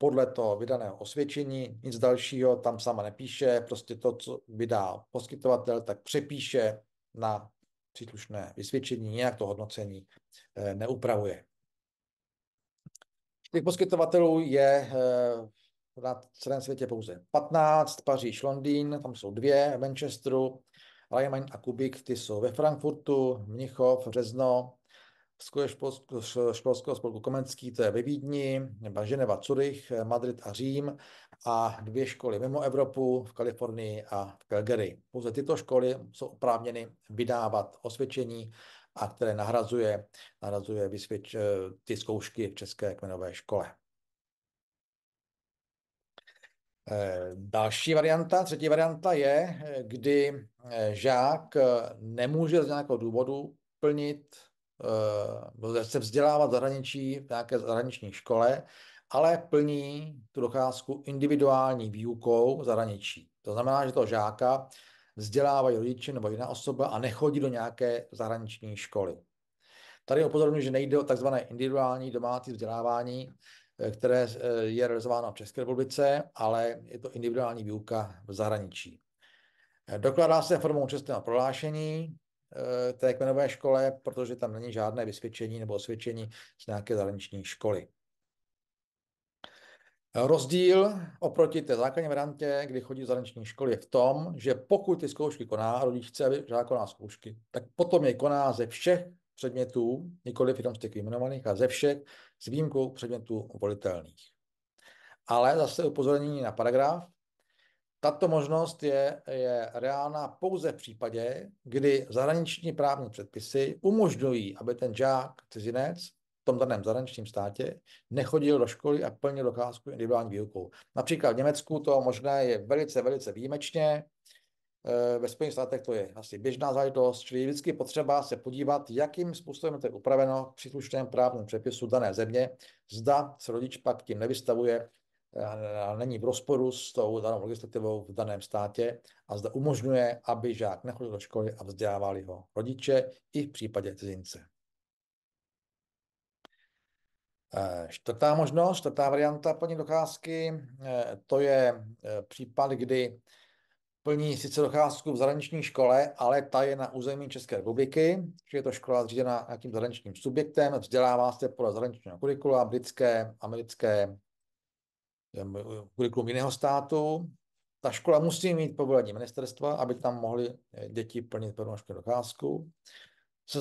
podle toho vydaného osvědčení, nic dalšího tam sama nepíše, prostě to, co vydá poskytovatel, tak přepíše na příslušné vysvědčení, nějak to hodnocení eh, neupravuje. Těch poskytovatelů je eh, na celém světě pouze 15, Paříž, Londýn, tam jsou dvě, Manchesteru, Reimann a Kubik ty jsou ve Frankfurtu, Mnichov, Řezno, školského spolku Komenský, to je ve Vídni, Ženeva, Curych, Madrid a Řím a dvě školy mimo Evropu v Kalifornii a v Calgary. Pouze tyto školy jsou oprávněny vydávat osvědčení a které nahrazuje, nahrazuje vysvědč, ty zkoušky v České kmenové škole. Eh, další varianta, třetí varianta je, eh, kdy eh, žák nemůže z nějakého důvodu plnit, se vzdělávat zahraničí, v nějaké zahraniční škole, ale plní tu docházku individuální výukou zahraničí. To znamená, že toho žáka vzdělávají rodiče nebo jiná osoba a nechodí do nějaké zahraniční školy. Tady upozorňuji, že nejde o takzvané individuální domácí vzdělávání, Eh, které eh, je realizována v České republice, ale je to individuální výuka v zahraničí. Eh, dokládá se formou čestného prohlášení té kmenové škole, protože tam není žádné vysvědčení nebo osvědčení z nějaké zahraniční školy. Rozdíl oproti té základní variantě, kdy chodí zahraniční školy, je v tom, že pokud ty zkoušky koná rodič chce, aby žák koná zkoušky, tak potom je koná ze všech předmětů, nikoli jenom z těch vyjmenovaných, a ze všech s výjimkou předmětů volitelných. Ale zase upozornění na paragraf. Tato možnost je, je reálná pouze v případě, kdy zahraniční právní předpisy umožňují, aby ten žák, cizinec, v tom daném zahraničním státě nechodil do školy a plnil docházku individuální výukou. Například v Německu to možné je velice, velice výjimečně, Eh, ve Spojených státech to je asi běžná záležitost, čili je vždycky potřeba se podívat, jakým způsobem to je upraveno v příslušném právním přepisu dané země. Zda se rodič pak tím nevystavuje eh, a není v rozporu s tou danou legislativou v daném státě a zda umožňuje, aby žák nechodil do školy a vzdělávali ho rodiče i v případě cizince. Eh, čtvrtá možnost, čtvrtá varianta paní docházky, to je případ, kdy Plní sice docházku v zahraniční škole, ale ta je na území České republiky, že je to škola zřízená nějakým zahraničním subjektem, vzdělává se podle zahraničního kurikula, britské, americké, kurikulum jiného státu. Ta škola musí mít povolení ministerstva, aby tam mohly eh, děti plnit plnou docházku.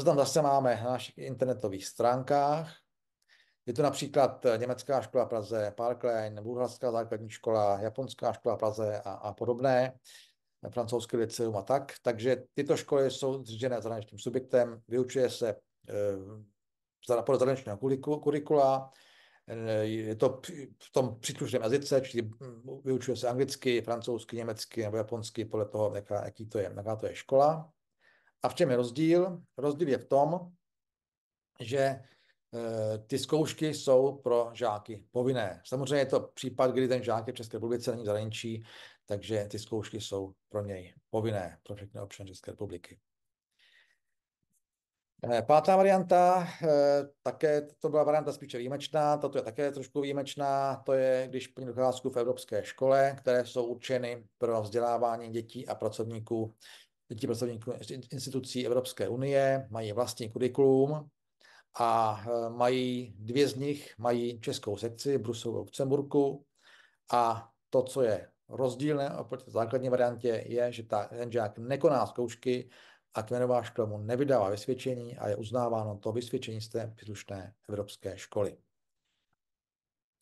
tam zase máme na našich internetových stránkách. Je to například eh, Německá škola Praze, Parkline, Bulharská základní škola, Japonská škola Praze a, a podobné francouzské liceum a tak. Takže tyto školy jsou zřízené zahraničním subjektem, vyučuje se e, podle zahraničního kurikula, eh, je to v tom příslušném jazyce, čili hm, vyučuje se anglicky, francouzsky, německy nebo japonsky, podle toho, jaká, jaký to je, jaká to je škola. A v čem je rozdíl? Rozdíl je v tom, že Eh, ty zkoušky jsou pro žáky povinné. Samozřejmě je to případ, kdy ten žák je v České republice, není zahraničí, takže ty zkoušky jsou pro něj povinné, pro všechny občany České republiky. Eh, pátá varianta, eh, také to byla varianta spíše výjimečná, tato je také trošku výjimečná, to je, když plní docházku v evropské škole, které jsou určeny pro vzdělávání dětí a pracovníků, dětí pracovníků institucí Evropské unie, mají vlastní kurikulum, a eh, mají, dvě z nich mají českou sekci, Brusel a Luxemburku. a to, co je rozdílné oproti základní variantě, je, že ta, ten žák nekoná zkoušky a kmenová škola mu nevydává vysvědčení a je uznáváno to vysvědčení z té příslušné evropské školy.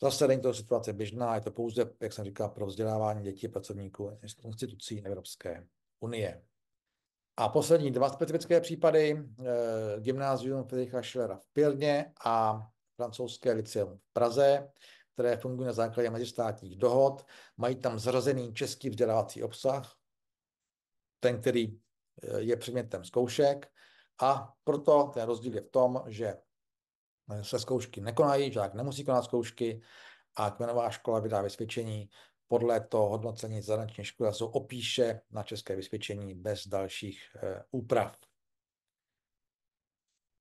Zase není to situace běžná, je to pouze, jak jsem říkal, pro vzdělávání dětí a pracovníků institucí Evropské unie. A poslední dva specifické případy, e, gymnázium Friedricha Schillera v Pilně a francouzské liceum v Praze, které fungují na základě mezistátních dohod, mají tam zrazený český vzdělávací obsah, ten, který eh, je předmětem zkoušek a proto ten rozdíl je v tom, že eh, se zkoušky nekonají, žák nemusí konat zkoušky a kmenová škola vydá vysvědčení, podle toho hodnocení zahraniční škoda jsou opíše na české vyspečení bez dalších eh, úprav.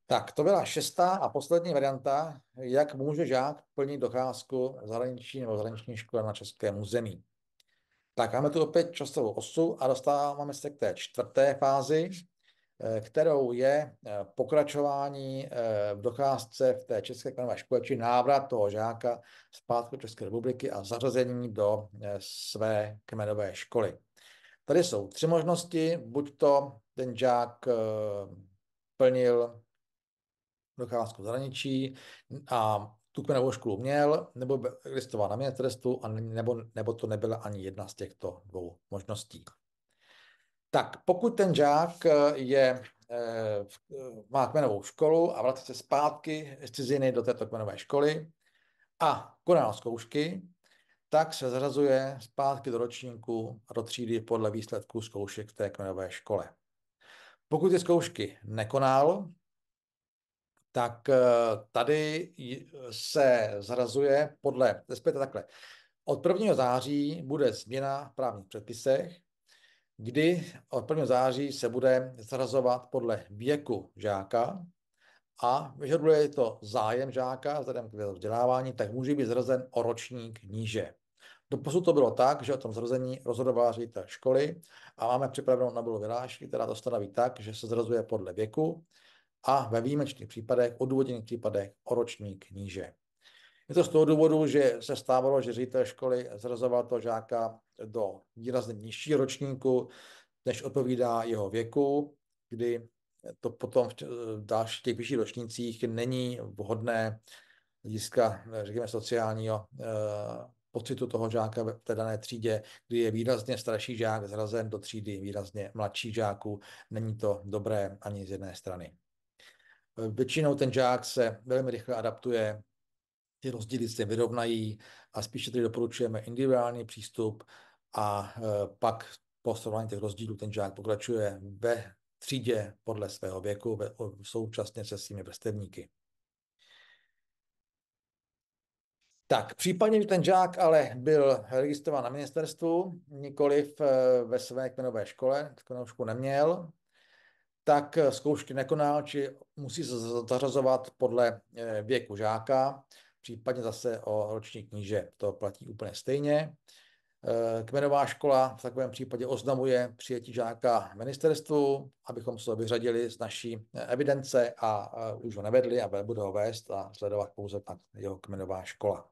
Tak, to byla šestá a poslední varianta, jak může žák plnit docházku zahraniční nebo zahraniční škole na českém území. Tak máme tu opět časovou osu a dostáváme se k té čtvrté fázi, Eh, kterou je eh, pokračování eh, v docházce v té České kanové škole, či návrat toho žáka zpátky do České republiky a zařazení do své kmenové školy. Tady jsou tři možnosti, buď to ten žák plnil docházku v zahraničí a tu kmenovou školu měl, nebo existovala na mě trestu, nebo, nebo to nebyla ani jedna z těchto dvou možností. Tak pokud ten žák eh, je, eh, eh, má kmenovou školu a vrací se zpátky z ciziny do této kmenové školy a konal zkoušky, tak se zrazuje zpátky do ročníku a do třídy podle výsledků zkoušek v té kmenové škole. Pokud ty zkoušky nekonal, tak tady se zrazuje podle, zpět takhle, od 1. září bude změna v právních předpisech, kdy od 1. září se bude zrazovat podle věku žáka a vyžaduje to zájem žáka vzhledem k vzdělávání, tak může být zrazen o ročník níže. Doposud to bylo tak, že o tom zrození rozhodovala ředitel školy a máme připravenou nabulu vyhlášky, která to stanoví tak, že se zrazuje podle věku a ve výjimečných případech, odůvodněných případech o ročník níže. Je to z toho důvodu, že se stávalo, že ředitel školy zrazoval to žáka do výrazně nižšího ročníku, než odpovídá jeho věku, kdy to potom v eh, dalších vyšších ročnících není vhodné hlediska, eh, řekněme, sociálního eh, pocitu toho žáka v té dané třídě, kdy je výrazně starší žák zrazen do třídy výrazně mladší žáků. Není to dobré ani z jedné strany. Eh, většinou ten žák se velmi rychle adaptuje ty rozdíly se vyrovnají a spíše tedy doporučujeme individuální přístup, a e, pak po srovnání těch rozdílů ten žák pokračuje ve třídě podle svého věku ve, současně se svými vrstevníky. Tak, případně, že ten žák ale byl registrován na ministerstvu, nikoli e, ve své kmenové škole, školu neměl, tak e, zkoušky nekonal, či musí se zařazovat podle věku žáka, případně zase o roční kníže. To platí úplně stejně. Eh, kmenová škola v takovém případě oznamuje přijetí žáka ministerstvu, abychom se vyřadili z naší eh, evidence a eh, už ho nevedli a bude ho vést a sledovat pouze pak jeho kmenová škola.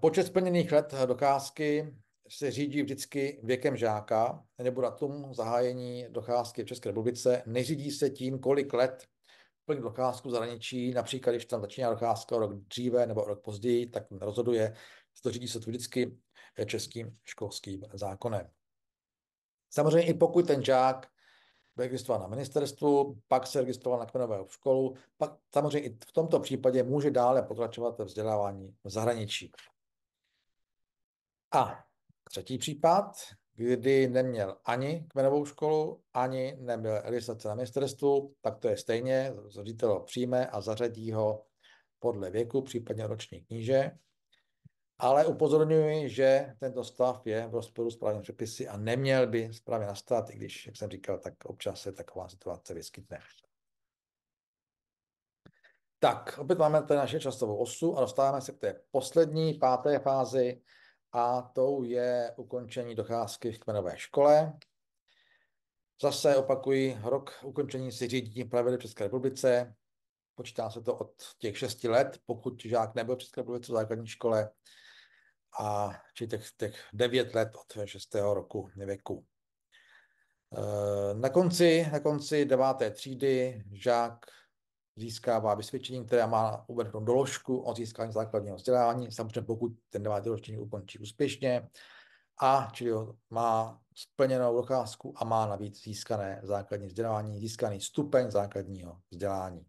Počet splněných let docházky se řídí vždycky věkem žáka nebo datum zahájení docházky v České republice. Neřídí se tím, kolik let plní docházku zahraničí, například když tam začíná docházka o rok dříve nebo o rok později, tak rozhoduje to řídí se to vždycky eh, českým školským zákonem. Samozřejmě i pokud ten žák byl registroval na ministerstvu, pak se registroval na kmenovou školu, pak samozřejmě i v tomto případě může dále pokračovat ve vzdělávání v zahraničí. A třetí případ, kdy neměl ani kmenovou školu, ani nebyl registrace na ministerstvu, tak to je stejně, ředitel ho přijme a zařadí ho podle věku, případně roční kníže. Ale upozorňuji, že tento stav je v rozporu s právními předpisy a neměl by správně nastat, i když, jak jsem říkal, tak občas se taková situace vyskytne. Tak, opět máme tady naše časovou osu a dostáváme se k té poslední, páté fázi a tou je ukončení docházky v kmenové škole. Zase opakuji, rok ukončení si řídí pravidly v České republice. Počítá se to od těch šesti let, pokud žák nebyl v České republice v základní škole a či těch, těch 9 let od 6. roku věku. Eh, na konci, na konci deváté třídy žák získává vysvědčení, které má uvedenou doložku o získání základního vzdělání, samozřejmě pokud ten devátý ročník ukončí úspěšně, a čili má splněnou docházku a má navíc získané základní vzdělání, získaný stupeň základního vzdělání.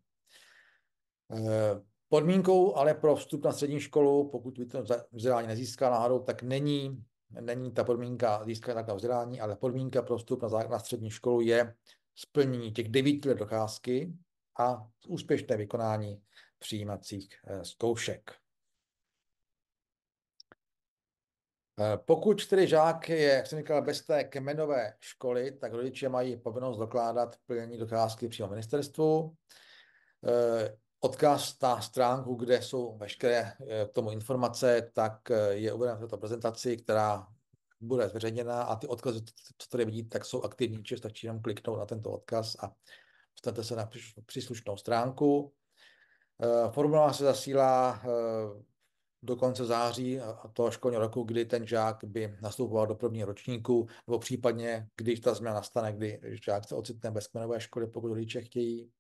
Eh, Podmínkou ale pro vstup na střední školu, pokud by to vzdělání nezíská náhodou, tak není, není ta podmínka získat takové vzdělání, ale podmínka pro vstup na, na střední školu je splnění těch devíti let docházky a úspěšné vykonání přijímacích eh, zkoušek. Eh, pokud tedy žák je, jak jsem říkal, bez té kmenové školy, tak rodiče mají povinnost dokládat plnění docházky přímo ministerstvu. Eh, Odkaz na stránku, kde jsou veškeré eh, k tomu informace, tak eh, je uvedena v této prezentaci, která bude zveřejněna a ty odkazy, co tady vidíte, tak jsou aktivní, či stačí jenom kliknout na tento odkaz a dostanete se na příslušnou stránku. Eh, formulář se zasílá do konce září toho školního roku, kdy ten žák by nastupoval do prvního ročníku, nebo případně, když ta změna nastane, kdy žák se ocitne bez kmenové školy, pokud rodiče chtějí.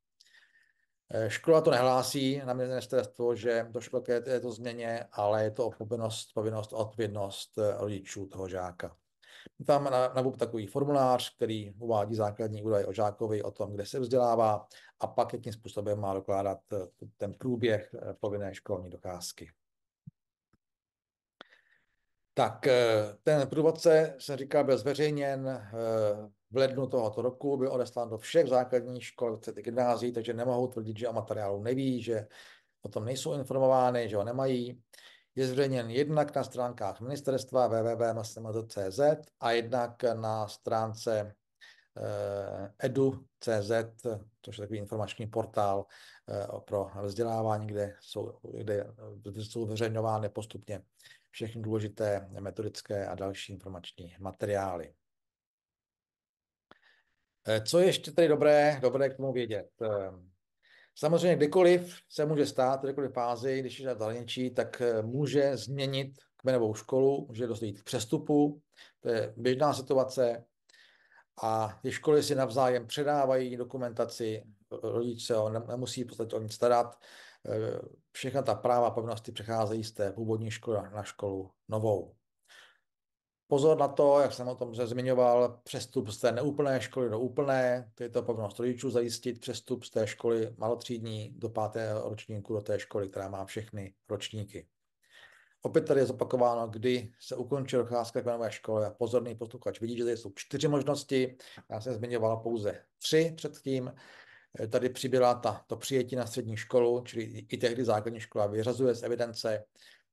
Eh, Škola to nehlásí na ministerstvo, že došlo k této změně, ale je to povinnost, povinnost odpovědnost eh, rodičů toho žáka. Tam na, na takový formulář, který uvádí základní údaje o žákovi, o tom, kde se vzdělává a pak jakým způsobem má dokládat eh, ten průběh povinné školní docházky. Tak ten průvodce, jsem říkal, byl zveřejněn v lednu tohoto roku byl odeslán do všech základních škol, gymnázií, takže nemohou tvrdit, že o materiálu neví, že o tom nejsou informovány, že ho nemají. Je zveřejněn jednak na stránkách ministerstva www.msmd.cz a jednak na stránce eh, edu.cz, což je takový informační portál eh, pro vzdělávání, kde jsou, kde jsou veřejňovány postupně všechny důležité metodické a další informační materiály. Eh, co ještě tady dobré, dobré k tomu vědět? Eh, samozřejmě kdykoliv se může stát, kdykoliv fázi, když je v zahraničí, tak eh, může změnit kmenovou školu, může dostat k přestupu, to je běžná situace. A ty školy si navzájem předávají dokumentaci, rodiče o nemusí v podstatě o nic starat. Všechna ta práva povinnosti přecházejí z té původní školy na školu novou. Pozor na to, jak jsem o tom zmiňoval, přestup z té neúplné školy do úplné, to je to povinnost rodičů zajistit přestup z té školy malotřídní do pátého ročníku do té školy, která má všechny ročníky. Opět tady je zopakováno, kdy se ukončí docházka k nové škole a pozorný posluchač vidí, že tady jsou čtyři možnosti. Já jsem zmiňoval pouze tři předtím. Tady přibyla ta, to přijetí na střední školu, čili i tehdy základní škola vyřazuje z evidence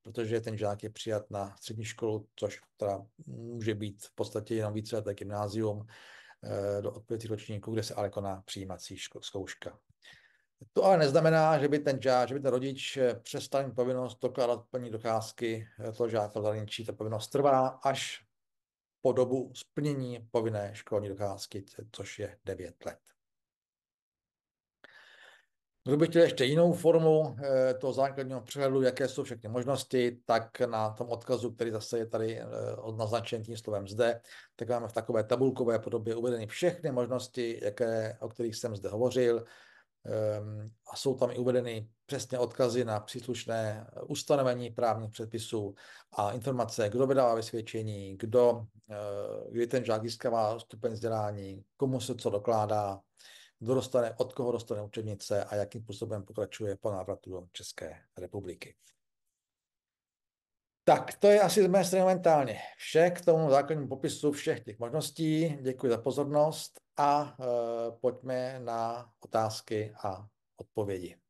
protože ten žák je přijat na střední školu, což teda může být v podstatě jenom leté gymnázium eh, do odpovědných ročníků, kde se ale koná přijímací zkouška. To ale neznamená, že by ten žák, že by ten rodič eh, přestal mít povinnost dokládat plní docházky eh, toho žáka v zahraničí. Ta povinnost trvá až po dobu splnění povinné školní docházky, což je 9 let. Kdo by chtěl ještě jinou formu eh, toho základního přehledu, jaké jsou všechny možnosti, tak na tom odkazu, který zase je tady eh, odnaznačen tím slovem zde, tak máme v takové tabulkové podobě uvedeny všechny možnosti, jaké, o kterých jsem zde hovořil. Ehm, a jsou tam i uvedeny přesně odkazy na příslušné eh, ustanovení právních předpisů a informace, kdo vydává vysvědčení, kdo, kdy ten žák získává stupeň vzdělání, komu se co dokládá, kdo dostane, od koho dostane učebnice a jakým způsobem pokračuje po návratu do České republiky. Tak, to je asi z mé strany momentálně vše k tomu základnímu popisu všech těch možností. Děkuji za pozornost a e, pojďme na otázky a odpovědi.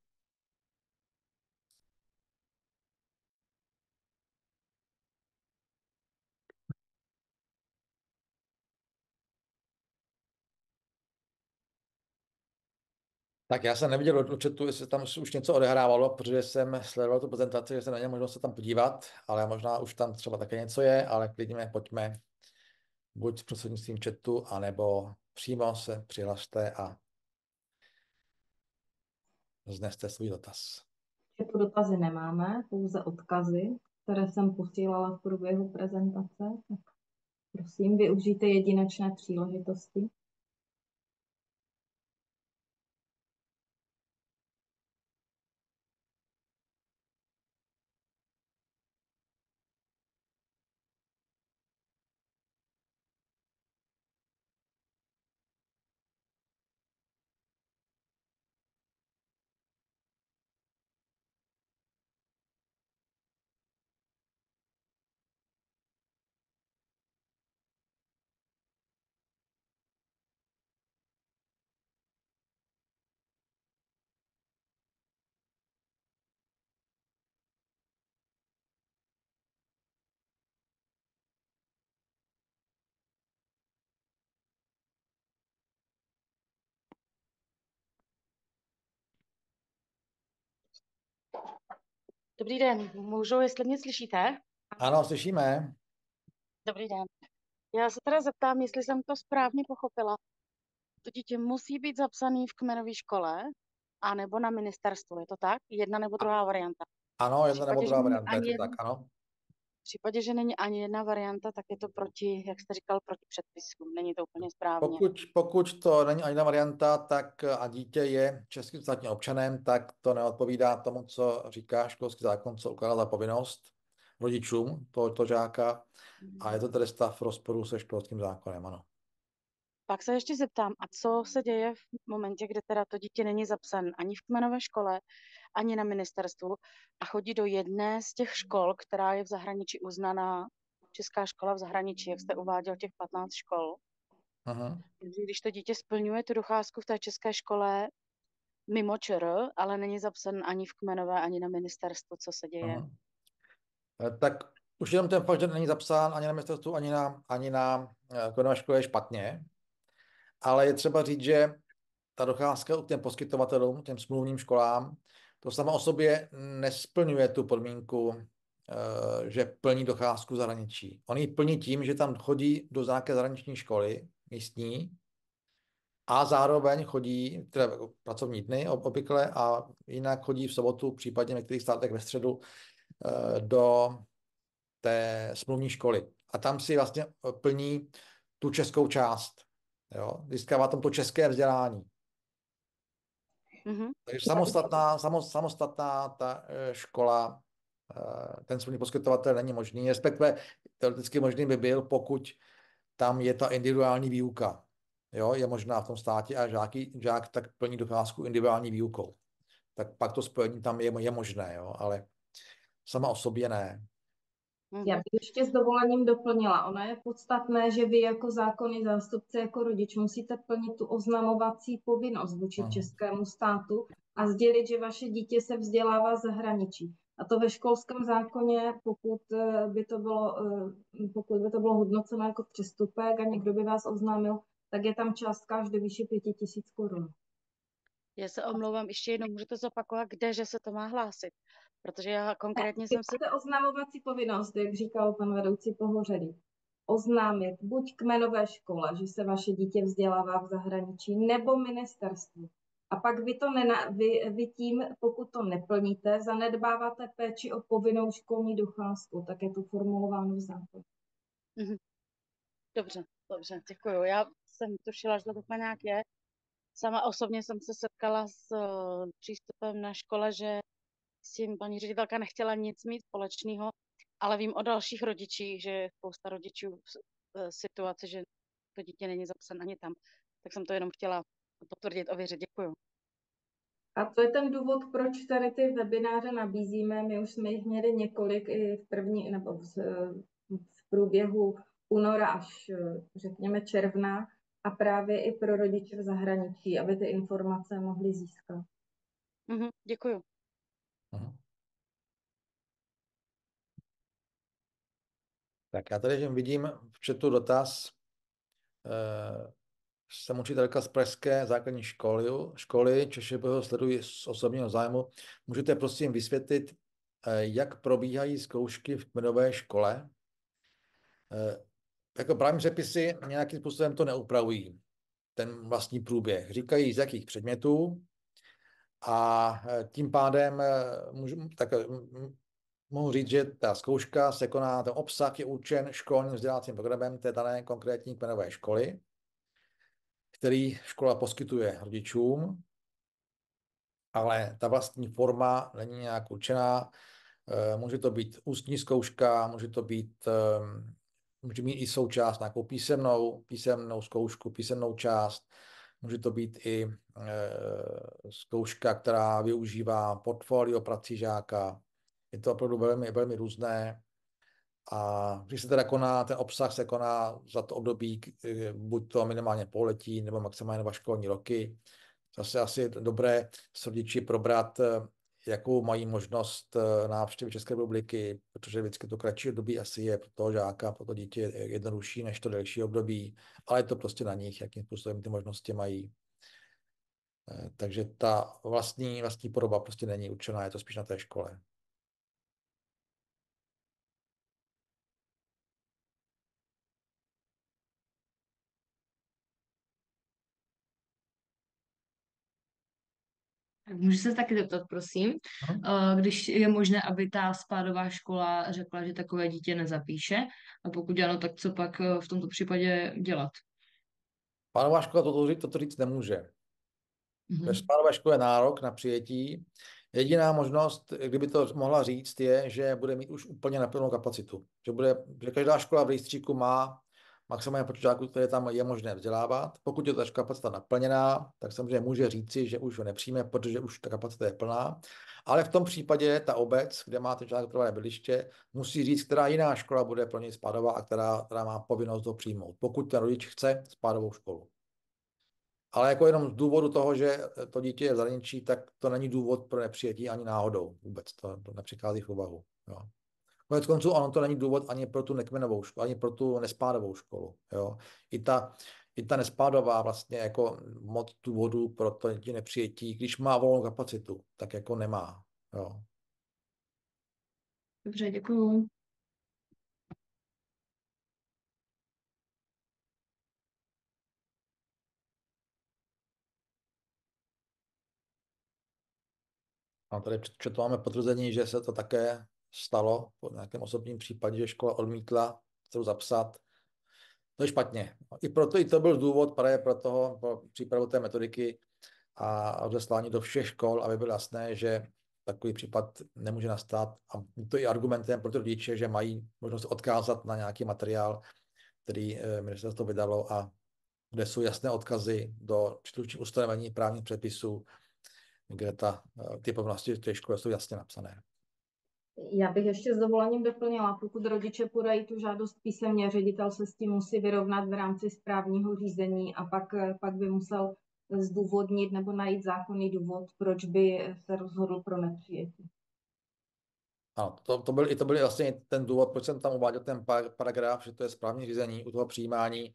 Tak já jsem neviděl do chatu, jestli tam už něco odehrávalo, protože jsem sledoval tu prezentaci, že jsem ně možná se tam podívat, ale možná už tam třeba také něco je, ale klidně pojďme buď prostřednictvím chatu, anebo přímo se přihlašte a zneste svůj dotaz. Chatu dotazy nemáme, pouze odkazy, které jsem posílala v průběhu prezentace. Tak prosím, využijte jedinečné příležitosti. Dobrý den, můžu, jestli mě slyšíte? Ano, slyšíme. Dobrý den. Já se teda zeptám, jestli jsem to správně pochopila. To dítě musí být zapsané v kmenové škole, anebo na ministerstvu, je to tak? Jedna nebo druhá varianta. Ano, jedna nebo druhá varianta, ani, je to tak, ano. V případě, že není ani jedna varianta, tak je to proti, jak jste říkal, proti předpisům. Není to úplně správně. Pokud, pokud to není ani jedna varianta, tak a dítě je českým státním občanem, tak to neodpovídá tomu, co říká školský zákon, co ukládá za povinnost rodičům tohoto žáka a je to tedy stav v rozporu se školským zákonem, ano. Pak se ještě zeptám, a co se děje v momentě, kde teda to dítě není zapsané, ani v kmenové škole, ani na ministerstvu a chodí do jedné z těch škol, která je v zahraničí uznaná, česká škola v zahraničí, jak jste uváděl, těch 15 škol. Aha. Když to dítě splňuje tu docházku v té české škole mimo ČR, ale není zapsan ani v kmenové, ani na ministerstvu, co se děje. Aha. Eh, tak už jenom ten fakt, že není zapsán ani na ministerstvu, ani na, ani na eh, kmenové škole je špatně, ale je třeba říct, že ta docházka u těm poskytovatelům, těm smluvním školám, to sama o sobě nesplňuje tu podmínku, eh, že plní docházku zahraničí. On ji plní tím, že tam chodí do nějaké zahraniční školy místní a zároveň chodí, teda jako pracovní dny obvykle, a jinak chodí v sobotu, případně v některých státech ve středu, eh, do té smluvní školy. A tam si vlastně eh, plní tu českou část. Jo? Získává tam to české vzdělání. Mm-hmm. Takže samostatná, samostatná ta e, škola, e, ten smluvní poskytovatel není možný, respektive teoreticky možný by byl, pokud tam je ta individuální výuka. Jo, je možná v tom státě a žáky, žák tak plní docházku individuální výukou. Tak pak to spojení tam je, je možné, jo, ale sama o sobě ne. Mhm. Já bych ještě s dovolením doplnila. Ono je podstatné, že vy jako zákonný zástupce, jako rodič musíte plnit tu oznamovací povinnost vůči Aha. českému státu a sdělit, že vaše dítě se vzdělává v zahraničí. A to ve školském zákoně, pokud eh, by to bylo, eh, pokud by to bylo hodnoceno jako přestupek a někdo by vás oznámil, tak je tam částka vždy vyšší výše 5000 korun. Já se omlouvám, ještě jednou můžete zopakovat, kde, že se to má hlásit. Protože já konkrétně ne, jsem si... oznamovací povinnost, jak říkal pan vedoucí pohořelý. Oznámit buď kmenové škole, že se vaše dítě vzdělává v zahraničí, nebo ministerstvu. A pak vy, to nena, vy, vy tím, pokud to neplníte, zanedbáváte péči o povinnou školní docházku, tak je to formulováno v zákoně. Mhm. Dobře, dobře, děkuji. Já jsem tušila, že to tak nějak je. Sama osobně jsem se setkala s eh, přístupem na škole, že s tím paní ředitelka nechtěla nic mít společného, ale vím o dalších rodičích, že spousta rodičů v eh, situaci, že to dítě není zapsané ani tam. Tak jsem to jenom chtěla potvrdit, ověřit. Děkuju. A to je ten důvod, proč tady ty webináře nabízíme. My už jsme jich měli několik i v první, nebo v, eh, v průběhu února až, eh, řekněme, června a právě i pro rodiče v zahraničí, aby ty informace mohli získat. Mm-hmm, děkuju. Tak já tady, že vidím v četu dotaz. Eh, jsem učitelka z Pražské základní školy, školy Češi ho sleduji z osobního zájmu. Můžete prosím vysvětlit, eh, jak probíhají zkoušky v kmenové škole? Eh, jako právní přepisy nějakým způsobem to neupravují, ten vlastní průběh. Říkají, z jakých předmětů a e, tím pádem e, můžu, tak, e, mohu říct, že ta zkouška se koná, ten obsah je určen školním vzdělávacím programem té dané konkrétní kmenové školy, který škola poskytuje rodičům, ale ta vlastní forma není nějak určená. Může to být ústní zkouška, může to být, může mít i součást nějakou písemnou, písemnou zkoušku, písemnou část, Může to být i eh, zkouška, která využívá portfolio prací žáka. Je to opravdu velmi, velmi různé. A když se teda koná, ten obsah se koná za to období, eh, buď to minimálně půlletí, nebo maximálně dva školní roky. Zase asi je dobré s rodiči probrat, eh, jakou mají možnost eh, návštěvy České republiky, protože vždycky to kratší období asi je pro toho žáka, pro to dítě jednodušší než to delší období, ale je to prostě na nich, jakým způsobem ty možnosti mají. Eh, takže ta vlastní, vlastní podoba prostě není určená, je to spíš na té škole. můžu se taky zeptat, prosím, eh, když je možné, aby ta spádová škola řekla, že takové dítě nezapíše a pokud ano, tak co pak eh, v tomto případě dělat? Spádová škola toto, říct, toto říct nemůže. Mm-hmm. Ve spádové škole nárok na přijetí. Jediná možnost, kdyby to mohla říct, je, že bude mít už úplně naplnou kapacitu. Že, bude, že každá škola v rejstříku má maximálně počet žáků, které tam je možné vzdělávat. Pokud je ta kapacita naplněná, tak samozřejmě může říci, že už ho nepřijme, protože už ta kapacita je plná. Ale v tom případě ta obec, kde má ten žák trvalé bydliště, musí říct, která jiná škola bude pro něj spádová a která, která má povinnost ho přijmout, pokud ten rodič chce spádovou školu. Ale jako jenom z důvodu toho, že to dítě je v zahraničí, tak to není důvod pro nepřijetí ani náhodou. Vůbec to, to nepřichází v úvahu. Jo. Konec konců, ono to není důvod ani pro tu nekmenovou školu, ani pro tu nespádovou školu. Jo? I, ta, I ta nespádová vlastně jako moc důvodů pro to ti nepřijetí, když má volnou kapacitu, tak jako nemá. Jo? Dobře, děkuju. A tady to máme potvrzení, že se to také stalo po nějakém osobním případě, že škola odmítla to zapsat, to je špatně. I proto i to byl důvod právě pro, toho, pro přípravu té metodiky a odeslání do všech škol, aby bylo jasné, že takový případ nemůže nastat. A to i argumentem pro ty rodiče, že mají možnost odkázat na nějaký materiál, který eh, ministerstvo vydalo a kde jsou jasné odkazy do příslušných ustanovení právních předpisů, kde ta, eh, ty povinnosti v té škole jsou jasně napsané. Já bych ještě s dovolením doplnila, pokud rodiče podají tu žádost písemně, ředitel se s tím musí vyrovnat v rámci správního řízení a pak, pak by musel zdůvodnit nebo najít zákonný důvod, proč by se rozhodl pro nepřijetí. Ano, to, to, byl, i to byl vlastně ten důvod, proč jsem tam uváděl ten par, paragraf, že to je správní řízení u toho přijímání,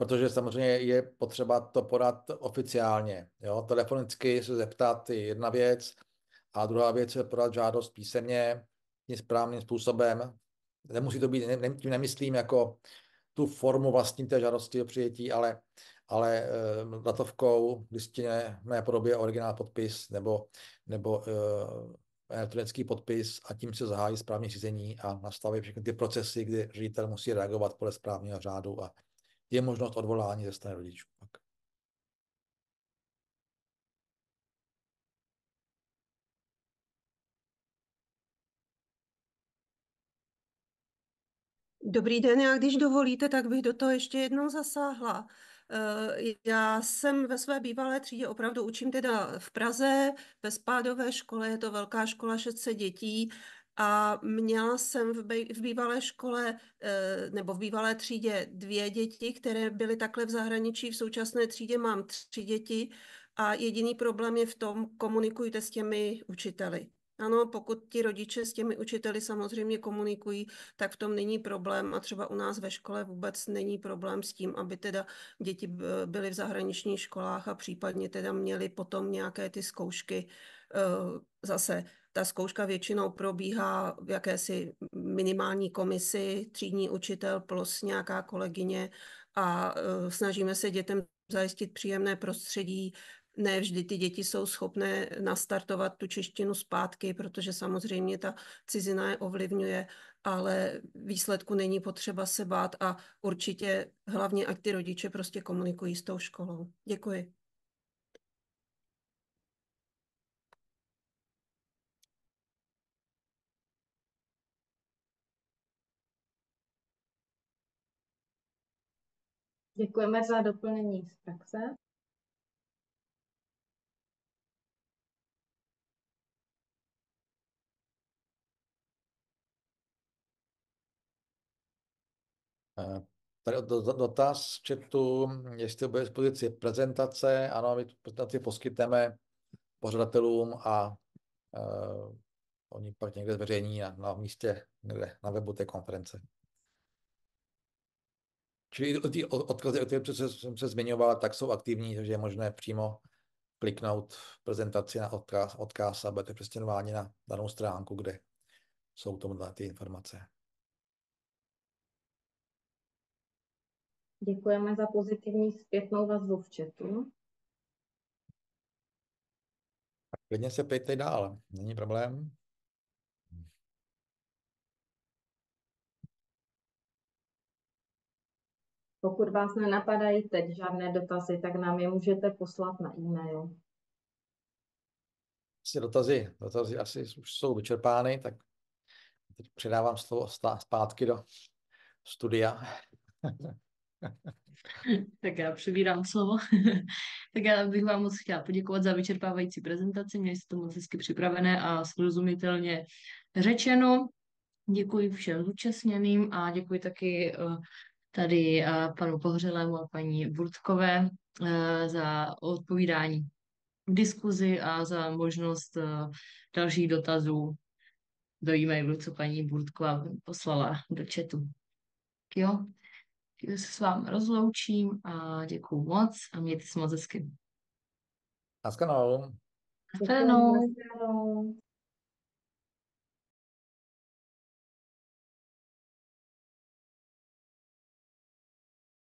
protože samozřejmě je potřeba to podat oficiálně. Jo? Telefonicky se zeptat je jedna věc, a druhá věc je podat žádost písemně, tím správným způsobem. Nemusí to být, ne, tím nemyslím jako tu formu vlastní té žádosti o přijetí, ale, ale e, datovkou, listině, mé podobě originál podpis nebo, nebo e, elektronický podpis a tím se zahájí správní řízení a nastaví všechny ty procesy, kdy ředitel musí reagovat podle správního řádu a je možnost odvolání ze strany rodičů. Dobrý den, já když dovolíte, tak bych do toho ještě jednou zasáhla. Eh, já jsem ve své bývalé třídě opravdu učím teda v Praze, ve spádové škole, je to velká škola 600 dětí a měla jsem v, bývalé škole eh, nebo v bývalé třídě dvě děti, které byly takhle v zahraničí, v současné třídě mám tři děti a jediný problém je v tom, komunikujte s těmi učiteli. Ano, pokud ti rodiče s těmi učiteli samozřejmě komunikují, tak v tom není problém a třeba u nás ve škole vůbec není problém s tím, aby teda děti byly v zahraničních školách a případně teda měly potom nějaké ty zkoušky eh, zase ta zkouška většinou probíhá v jakési minimální komisi, třídní učitel plus nějaká kolegyně a eh, snažíme se dětem zajistit příjemné prostředí, ne vždy ty děti jsou schopné nastartovat tu češtinu zpátky, protože samozřejmě ta cizina je ovlivňuje, ale výsledku není potřeba se bát a určitě hlavně, ať ty rodiče prostě komunikují s tou školou. Děkuji. Děkujeme za doplnění z praxe. Tady dotaz v chatu, jestli bude dispozici prezentace. Ano, my tu prezentaci poskytneme pořadatelům a uh, oni pak někde zveřejní na, na místě, někde na webu té konference. Čili ty odkazy, o kterých jsem se zmiňoval, tak jsou aktivní, takže je možné přímo kliknout v prezentaci na odkaz, odkaz a budete přestěhováni na danou stránku, kde jsou tomu ty informace. Děkujeme za pozitivní zpětnou vazbu v chatu. Klidně se pejte dál, není problém. Pokud vás nenapadají teď žádné dotazy, tak nám je můžete poslat na e-mail. Asi dotazy, dotazy asi už jsou vyčerpány, tak teď předávám slovo zpátky do studia. tak já přebírám slovo. tak já bych vám moc chtěla poděkovat za vyčerpávající prezentaci, měli jste to moc hezky připravené a srozumitelně řečeno. Děkuji všem zúčastněným a děkuji taky eh, tady eh, panu Pohřelému a paní Burtkové eh, za odpovídání v diskuzi a za možnost dalších dotazů do e-mailu, co paní Burtková poslala do chatu. Jo, se s vámi rozloučím a děkuji moc a mějte se moc hezky. Naschledanou. Naschledanou.